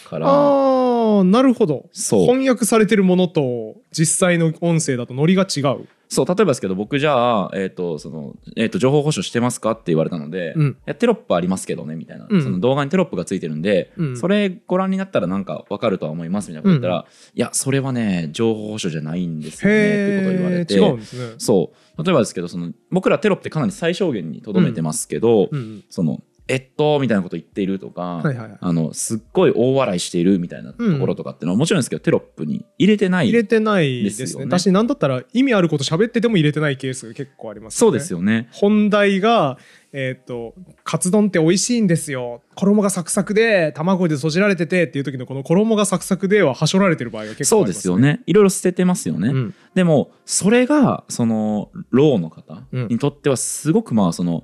からあなるほど翻訳されてるものと実際の音声だとノリが違うそう例えばですけど僕じゃあ、えーとそのえーと、情報保障してますかって言われたので、うん、いやテロップありますけどねみたいな、うん、その動画にテロップがついてるんで、うん、それご覧になったらなんか分かるとは思いますみたいなこと言ったら、いやそれはね情報保障じゃないんですよねってことを言われて違うんです、ね、そう例えばですけどその僕らテロップってかなり最小限にとどめてますけど、そのえっと、みたいなこと言っているとか、はいはいはい、あのすっごい大笑いしているみたいなところとかっていうのは、もちろんですけどテロップに入れてない、ね、入れてないですね私何だったら意味あること喋ってても入れてないケースが結構あります、ね、そうですよね本題がえっ、ー、とカツ丼って美味しいんですよ衣がサクサクで卵でそじられててっていう時のこの衣がサクサクでははしょられてる場合が結構、ね、そうですよねいろいろ捨ててますよね、うん、でもそれがそのローの方にとってはすごくまあその、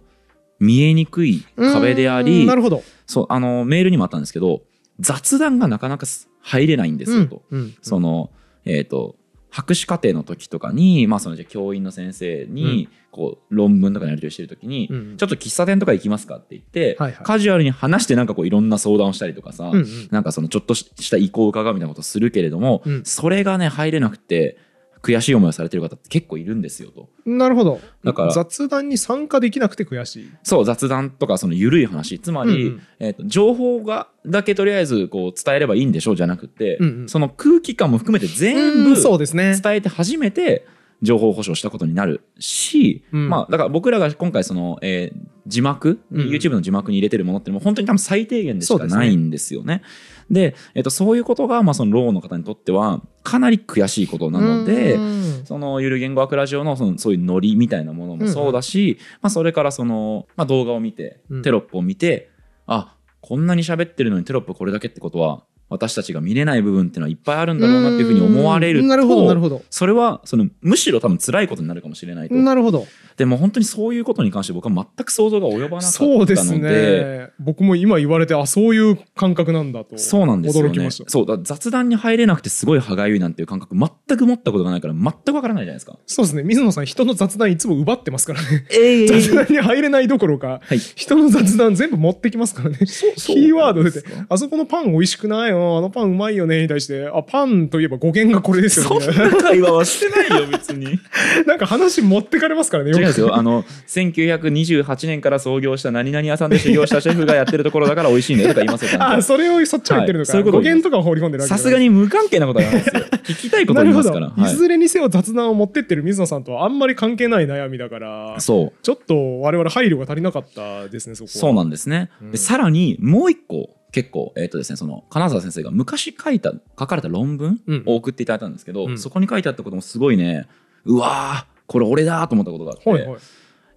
見えにくい壁でありなるほどそうあのメールにもあったんですけど雑談がなかなか入れないんですよと。うんうん、そのえーと、博士課程の時とかに、まあ、そのじゃあ教員の先生にこう論文とかやり取りしてる時に、うん、ちょっと喫茶店とか行きますかって言って、はいはい、カジュアルに話してなんかこういろんな相談をしたりとかさ、うんうん、なんかそのちょっとした意向を伺うみたいなことするけれども、うん、それがね入れなくて悔しい思いをされてる方って結構いるんですよと。なるほど。だから雑談に参加できなくて悔しい。そう雑談とかその緩い話つまり、うんうん、えーと、情報がだけとりあえずこう伝えればいいんでしょうじゃなくて、うんうん、その空気感も含めて全部そうですね伝えて初めて情報保障したことになるし、うん、まあだから僕らが今回その、えー、字幕、うん、YouTube の字幕に入れてるものっても本当に多分最低限でしかないんですよね。うんで、えっと、そういうことが、まあ、そのローの方にとっては、かなり悔しいことなので、うんうん、そのゆる言語学ラジオのそのそういうノリみたいなものもそうだし、うんうん、まあ、それからその、まあ、動画を見て、テロップを見て、うん、あこんなに喋ってるのにテロップこれだけってことは私たちが見れない部分っていうのはいっぱいあるんだろうなっていうふうに思われるとなるほどそれはそのむしろ多分辛いことになるかもしれないとなるほどでも本当にそういうことに関して僕は全く想像が及ばなかったのでそうですね僕も今言われてあそういう感覚なんだとそうなんですよ、驚きましたそう雑談に入れなくてすごい歯がゆいなんていう感覚全く持ったことがないから全くわからないじゃないですかそうですね水野さん人の雑談いつも奪ってますからね、えー、雑談に入れないどころか、はい、人の雑談全部持ってきますからねキーワード出てあそこのパン美味しくないよあのパンうまいよねに対してあパンといえば語源がこれですよねそんな会話はしてないよ別に なんか話持ってかれますからねですよ。あの、1928年から創業した何々屋さんで修行したシェフがやってるところだから美味しいねとか言いますよ。あ、それをそっちは言ってるのか。はい、そういう語源とか放り込んでるさすがに無関係なことなんですよ。聞きたいことありますから。いずれにせよ雑談を持ってってる水野さんとはあんまり関係ない悩みだから、そう。ちょっと我々配慮が足りなかったですね、そこそうなんですね。うん、でさらにもう一個、結構、えーとですね、その金沢先生が昔書いた書かれた論文を送っていただいたんですけど、うん、そこに書いてあったこともすごいねうわーこれ俺だと思ったことがあって、はいはい、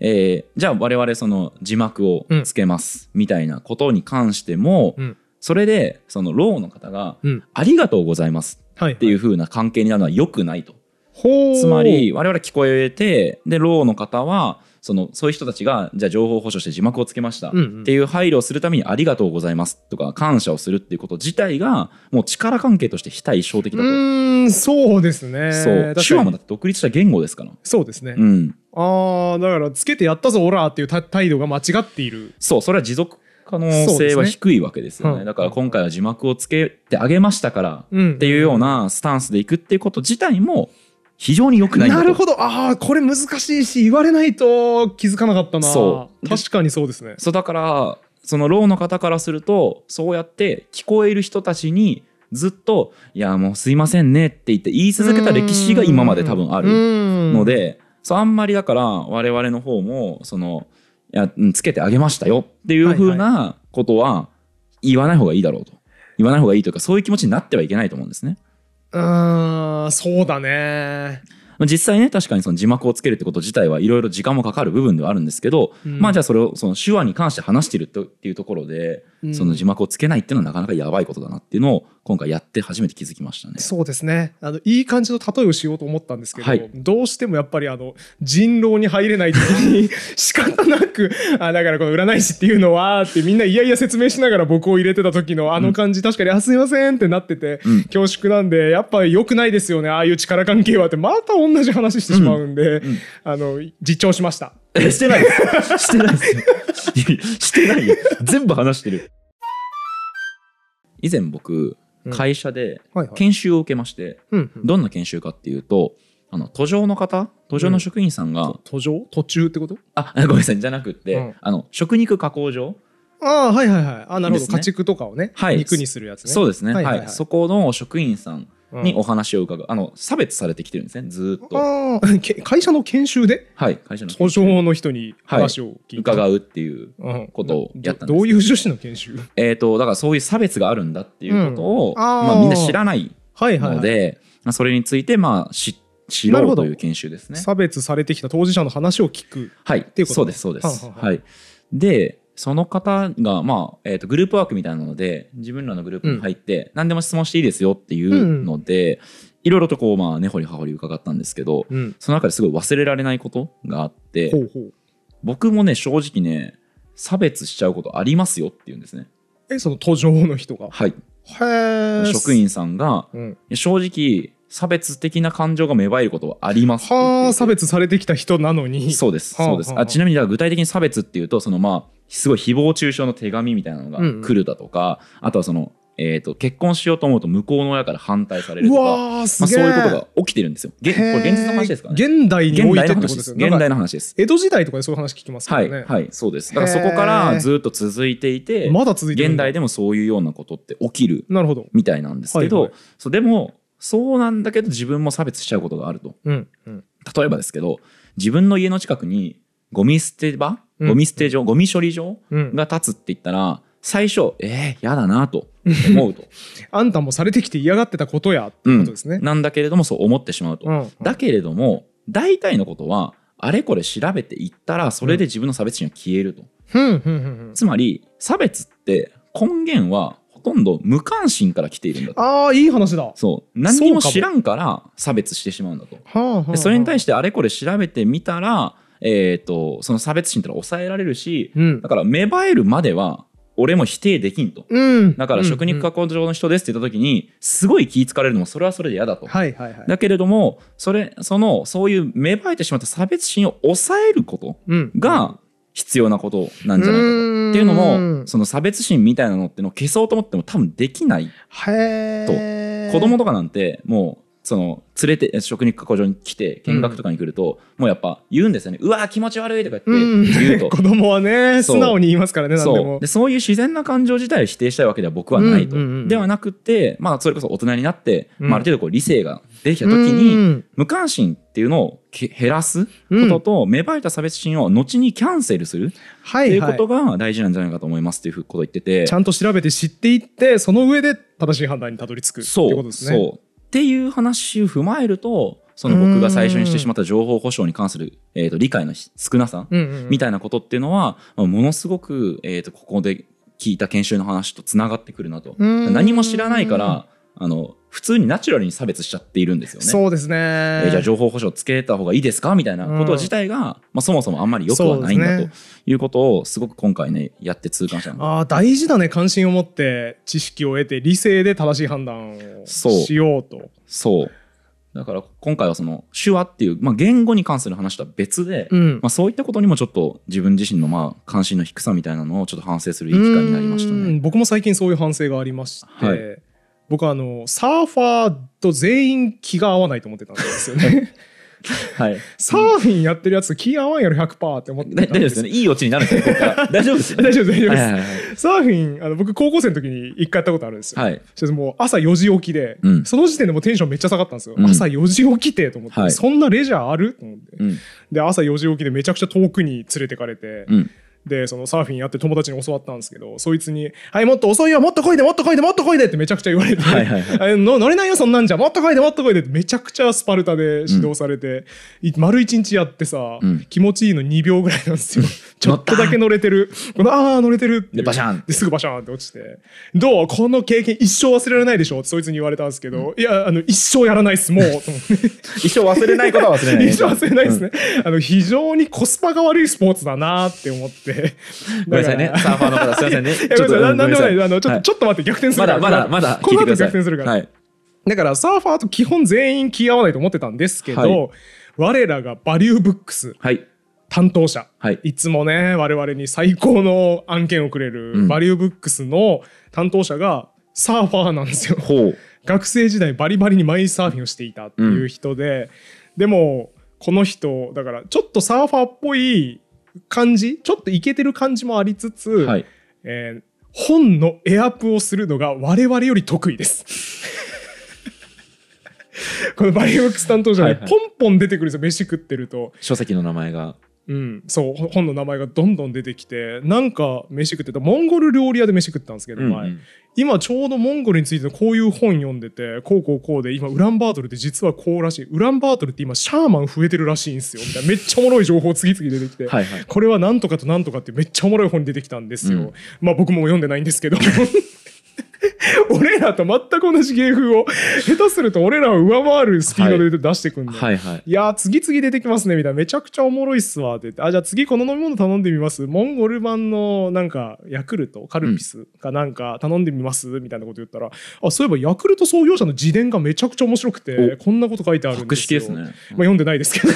えー、じゃあ我々その字幕をつけますみたいなことに関しても、うん、それでそのローの方が、ありがとうございます」っていう風な関係になるのは良くないと。はいはい、つまり我々聞こえてでローの方はそのそういう人たちがじゃあ情報保障して字幕をつけましたっていう配慮をするためにありがとうございますとか感謝をするっていうこと自体がもう力関係として非対照的だとうんそうですねそう手話もだって独立した言語ですからそうですねうんああだからつけてやったぞオラっていう態度が間違っているそうそれは持続可能性は低いわけですよね、ねうん、だから今回は字幕をつけてあげましたからっていうようなスタンスでいくっていうこと自体も非常に良くないなるほどああこれ難しいし言われないと気づかなかったなそう確かにそうですねそうだからそのろうの方からするとそうやって聞こえる人たちにずっと「いやもうすいませんね」って言って言い続けた歴史が今まで多分あるのでそうあんまりだから我々の方もそのいやつけてあげましたよっていうふうなことは言わない方がいいだろうと言わない方がいいというかそういう気持ちになってはいけないと思うんですね。うんそうだね実際ね確かにその字幕をつけるってこと自体はいろいろ時間もかかる部分ではあるんですけど、うん、まあじゃあそれをその手話に関して話してるっていうところで、うん、その字幕をつけないっていうのはなかなかやばいことだなっていうのを今回やって初めて気づきましたね。そうですねあのいい感じの例えをしようと思ったんですけど、はい、どうしてもやっぱりあの人狼に入れない時に仕方なく あだからこの占い師っていうのはってみんないやいや説明しながら僕を入れてた時のあの感じ、うん、確かに「あすいません」ってなってて、うん、恐縮なんでやっぱ良くないですよねああいう力関係はってまた同じ話してしまうんで、うん、あの実調しました。してないしてないですよしてないよ全部話してる以前僕会社で研修を受けまして、どんな研修かっていうとあの途上の方途上の職員さんが、うん、途上途中ってことあ ごめんなさいじゃなくて、うん、あの食肉加工場ああはいはいはいあなるほど、ね、家畜とかをね、はい、肉にするやつねそうですねはい、はいはい、そこの職員さんにお話を伺う、あの差別されてきてるんですねずっと 会社の研修ではい会社の訴訟の人に話を聞いて、はい、伺うっていうことをやったんですどどういう女子の研修えっ、とだからそういう差別があるんだっていうことを、うん、あまあ、みんな知らないので、はい、それについてまあ知って知ろうという研修ですね。差別されてきた当事者の話を聞く。はい。っていうこと、ね、そうです、そうです。はんはんはんはい。で、その方が、まあ、えっ、ー、と、グループワークみたいなので、自分らのグループに入って、うん、何でも質問していいですよっていうので、うん、いろいろとこう、まあ、根掘り葉掘り伺ったんですけど、うん、その中ですごい忘れられないことがあって、ほうほう僕もね、正直ね、差別しちゃうことありますよっていうんですね。え、その途上の人がはい。へ職員さんが、正直、差別的な感情が芽生えることはありますはあ差別されてきた人なのにそうですそうですあちなみに具体的に差別っていうとそのまあすごい誹謗中傷の手紙みたいなのが来るだとか、うんうん、あとはそのえーと、結婚しようと思うと向こうの親から反対されるとか、まあ、そういうことが起きてるんですよ。これ現実の話ですかね。現代においてです現代の話です。江戸時代とかでそういう話聞きますからね。はい、はい、そうです。だからそこからずっと続いていて、まだ続いて現代でもそういうようなことって起きるなるほどみたいなんですけど、はいはい、そうでもそうなんだけど自分も差別しちゃうことがあると。うんうん、例えばですけど自分の家の近くにゴミ捨て場ゴミ捨て場、ゴミ処理場が立つって言ったら、最初えー、やだなと思うと あんたもされてきて嫌がってたことやってことですね、うん、なんだけれどもそう思ってしまうと、うん、だけれども大体のことはあれこれ調べていったらそれで自分の差別心は消えると、つまり差別って根源はほとんど無関心から来ているんだとあいい話だそう何も知らんから差別してしまうんだと、それに対してあれこれ調べてみたらえっ、ー、と、その差別心ってのは抑えられるし、うん、だから芽生えるまでは、俺も否定できんと、うん、だから食肉加工場の人ですって言った時にすごい気ぃ付かれるのもそれはそれで嫌だと、はいはいはい、だけれどもそれそのそういう芽生えてしまった差別心を抑えることが必要なことなんじゃないかと、うん、っていうのもその差別心みたいなのってのを消そうと思っても多分できないと子供とかなんてもうその連れて食肉加工場に来て見学とかに来ると、うん、もうやっぱ言うんですよねうわ気持ち悪いとか言って言うと、うん、子供はね素直に言いますからねそうでそういう自然な感情自体を否定したいわけでは僕はないと、うんうんうん、ではなくて、まあ、それこそ大人になって、うん、まあ、ある程度こう理性ができた時に、無関心っていうのを減らすことと、芽生えた差別心を後にキャンセルするっていうことが大事なんじゃないかと思いますっていうことを言ってて、はいはい、ちゃんと調べて知っていってその上で正しい判断にたどり着くってことですね。そうっていう話を踏まえるとその僕が最初にしてしまった情報保障に関する、えー、と理解の少なさみたいなことっていうのは、まあ、ものすごく、えー、とここで聞いた研修の話とつながってくるなと。何も知らないからあの普通にナチュラルに差別しちゃっているんですよね。そうですね。えー、じゃあ情報保障つけた方がいいですかみたいなこと自体が、うん、まあ、そもそもあんまり良くはないんだ、ということをすごく今回ねやって痛感したああ大事だね関心を持って知識を得て理性で正しい判断をしようと。そうだから今回はその手話っていう、まあ、言語に関する話とは別で、うん、まあ、そういったことにもちょっと自分自身のまあ関心の低さみたいなのをちょっと反省するいい機会になりましたね。僕も最近そういう反省がありまして、はい僕はあのサーファーと全員気が合わないと思ってたんですよね。はい、サーフィンやってるやつ気合わんやろ100%って思ってたんですよねいいオチになるんですよ大丈夫です大丈夫です大丈夫です、サーフィンあの僕高校生の時に一回やったことあるんですよ、はい、もう朝4時起きで、うん、その時点でもテンションめっちゃ下がったんですよ、うん、朝4時起きてと思って、はい、そんなレジャーあると思って、うん、で朝4時起きでめちゃくちゃ遠くに連れてかれて、で、そのサーフィンやって友達に教わったんですけど、そいつに、はい、もっと遅いよ、もっとこいで、もっとこいで、もっとこいでってめちゃくちゃ言われて、はいはいはい、の乗れないよ、そんなんじゃ、もっとこいで、もっとこいでってめちゃくちゃスパルタで指導されて、うん、丸一日やってさ、うん、気持ちいいの2秒ぐらいなんですよ。ちょっとだけ乗れてる。この、ああ、乗れてるて。で、バシャン。ですぐバシャンって落ちて。どうこの経験一生忘れられないでしょってそいつに言われたんですけど、うん、いや、あの、一生やらないっす、もう。一生忘れないことは忘れない。一生忘れないですね、うん、あの、非常にコスパが悪いスポーツだなって思って。ごめんなさいね。サーファーの方、すいませんね。いや、ごめんなさい。なんでもない。あの、ちょっと、ちょっと待って、逆転するから。まだ、まだ、まだ。この後逆転するから。はい。だから、サーファーと基本全員気合わないと思ってたんですけど、はい我らがバリューブックス、はい、担当者、はい、いつもね我々に最高の案件をくれる、バリューブックスの担当者がサーファーなんですよ。学生時代バリバリにマイサーフィンをしていたっていう人で、うん、でもこの人だからちょっとサーファーっぽい感じちょっとイケてる感じもありつつ、はい、えー、本のエアプをするのが我々より得意です。このバリューブックス担当者ね、はいはい、ポンポン出てくるんですよ飯食ってると書籍の名前がうん、そう本の名前がどんどん出てきてなんか飯食ってたモンゴル料理屋で飯食ったんですけど前、うん、今ちょうどモンゴルについてこういう本読んでてこうこうこうで今ウランバートルって実はこうらしいウランバートルって今シャーマン増えてるらしいんですよみたいなめっちゃおもろい情報次々出てきてはい、これはなんとかとなんとかってめっちゃおもろい本に出てきたんですよ、うん、まあ僕も読んでないんですけど 俺らと全く同じ芸風を下手すると俺らを上回るスピードで出してくんで、はい、はいはいいや次々出てきますねみたいなめちゃくちゃおもろいっすわって言ってあじゃあ次この飲み物頼んでみますモンゴル版のなんかヤクルトカルピスかなんか頼んでみます、みたいなこと言ったら、あそういえばヤクルト創業者の自伝がめちゃくちゃ面白くてこんなこと書いてあるんですよ、ねまあ、読んでないですけど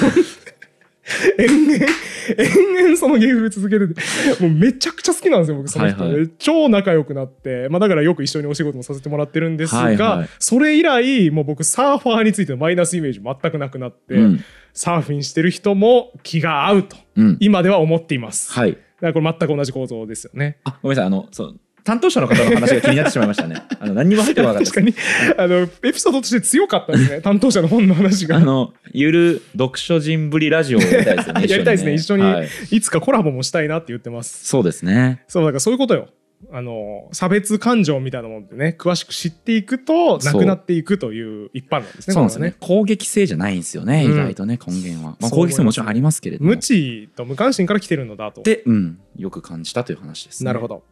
延々、延々その芸風続ける。もうめちゃくちゃ好きなんですよ、僕、その人、はいはい、超仲良くなって、まあだからよく一緒にお仕事もさせてもらってるんですが、はいはい、それ以来、もう僕、サーファーについてのマイナスイメージ全くなくなって、うん、サーフィンしてる人も気が合うと、今では思っています。はい。だからこれ全く同じ構造ですよね。あ、ごめんなさい、あの、そう、担当者の方の話が気になってしまいましたね。あの何にも入ってこなかった確かに、あのエピソードとして強かったですね、担当者の本の話が。あのゆる読書人ぶりラジオをやりたいです ね。やりたいですね、一緒に、はい、いつかコラボもしたいなって言ってます。そうですね。そうだからそういうことよ。あの差別感情みたいなもんでね詳しく知っていくとなくなっていくという一般んですね。そうですね、ね、攻撃性じゃないんですよね、うん、意外とね根源は、まあ、攻撃性ももちろんありますけれども無知と無関心から来てるのだと。で、うん、よく感じたという話です、ね、なるほど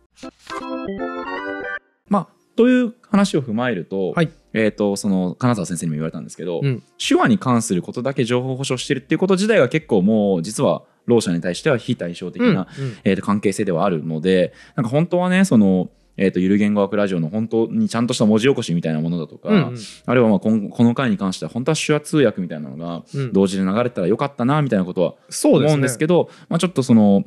まあという話を踏まえると,、はいえーと、その金沢先生にも言われたんですけど、うん、手話に関することだけ情報保障してるっていうこと自体が結構もう実はろう者に対しては非対照的な、うんえー、と関係性ではあるのでなんか本当はねそのえーと、ゆる言語学ラジオの本当にちゃんとした文字起こしみたいなものだとか、うんうん、あるいはまあこの回に関しては本当は手話通訳みたいなのが同時で流れたらよかったなみたいなことは思うんですけど、ね、まあ、ちょっとその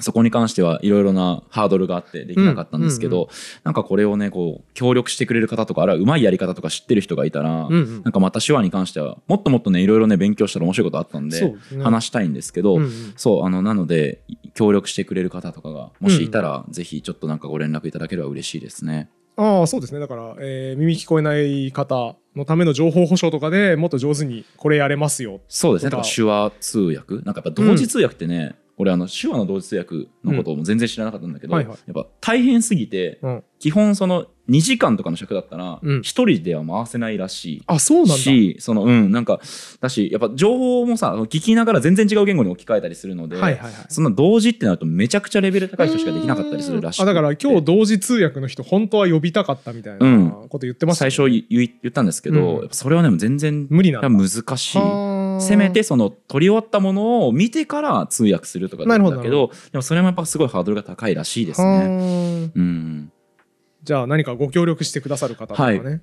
そこに関してはいろいろなハードルがあってできなかったんですけど、うんうんうん、なんかこれをね、こう、協力してくれる方とか、あら、うまいやり方とか知ってる人がいたら、うんうん、なんかまた手話に関しては、もっともっとね、いろいろね、勉強したら面白いことあったんで、でね、話したいんですけど、うんうん、そう、あの、なので、協力してくれる方とかが、もしいたら、うんぜひちょっとなんかご連絡いただければ嬉しいですね。ああそうですねだから、えー、耳聞こえない方のための情報保障とかでもっと上手にこれやれますよそうですねだから手話通訳なんかやっぱ同時通訳ってね、うん俺あの手話の同時通訳のことも全然知らなかったんだけど、うんはいはい、やっぱ大変すぎて、うん、基本その2時間とかの尺だったら一、人では回せないらしい、うん、あそうなんだしそのうんなんかだしやっぱ情報もさ聞きながら全然違う言語に置き換えたりするので、はいはいはい、そんな同時ってなるとめちゃくちゃレベル高い人しかできなかったりするらしいだから今日同時通訳の人本当は呼びたかったみたいなこと言ってました、ね、最初言ったんですけど、それはね全然無理なん難しい。せめてその取り終わったものを見てから通訳するとかなだけどでもそれもやっぱすごいハードルが高いらしいですね。うん、じゃあ何かご協力してくださる方とかね、はい、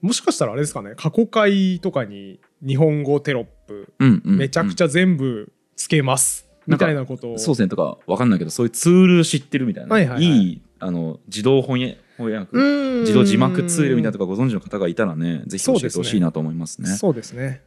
もしかしたらあれですかね過去回とかに日本語テロップ、うんめちゃくちゃ全部つけますみたいなことそうですねとか分かんないけどそういうツール知ってるみたいな、はいはいはい、いいあの自動翻訳翻訳自動字幕ツールみたいなとかご存知の方がいたらねぜひ教えてほしいなと思いますね。そうですね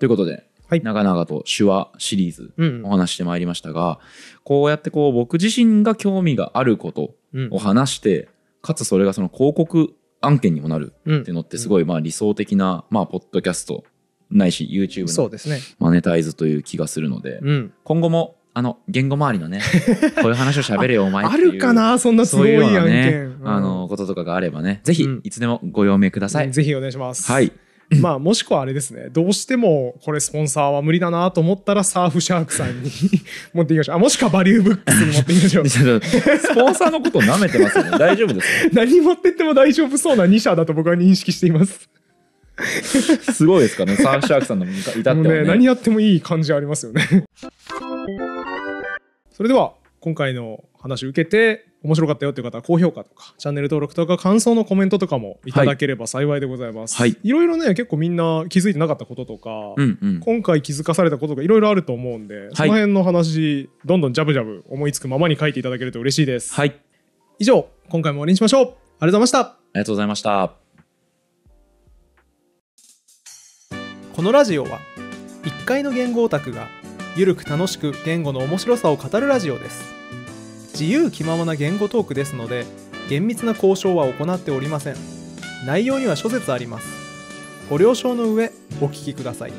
ということで、はい、長々と手話シリーズお話してまいりましたが、うん、こうやってこう僕自身が興味があることを話して、うん、かつそれがその広告案件にもなるっていうのってすごいまあ理想的な、まあ、ポッドキャストないし YouTube のマネタイズという気がするので、ねうん、今後もあの言語周りのね こういう話をしゃべれよお前っていうあるかなそんなすごい案件、うん、あのこととかがあればねぜひいつでもご用命ください、ぜひお願いします。はいまあ、もしくはあれですね、どうしてもこれスポンサーは無理だなと思ったらサーフシャークさんに 持っていきましょう。あ、もしくはバリューブックスに持っていきましょう。スポンサーのこと舐めてますよね。大丈夫ですか何持ってっても大丈夫そうな2社だと僕は認識しています。すごいですかね。サーフシャークさんの至っても,、ね、ね、何やってもいい感じありますよね。それでは、今回の話を受けて、面白かったよという方は高評価とかチャンネル登録とか感想のコメントとかもいただければ幸いでございます、はい、いろいろね結構みんな気づいてなかったこととか、うん今回気づかされたことがいろいろあると思うんで、はい、その辺の話どんどんジャブジャブ思いつくままに書いていただけると嬉しいです、はい、以上今回も終わりにしましょうありがとうございましたありがとうございましたこのラジオは1階の言語オタクがゆるく楽しく言語の面白さを語るラジオです自由気ままな言語トークですので厳密な交渉は行っておりません内容には諸説ありますご了承の上お聞きください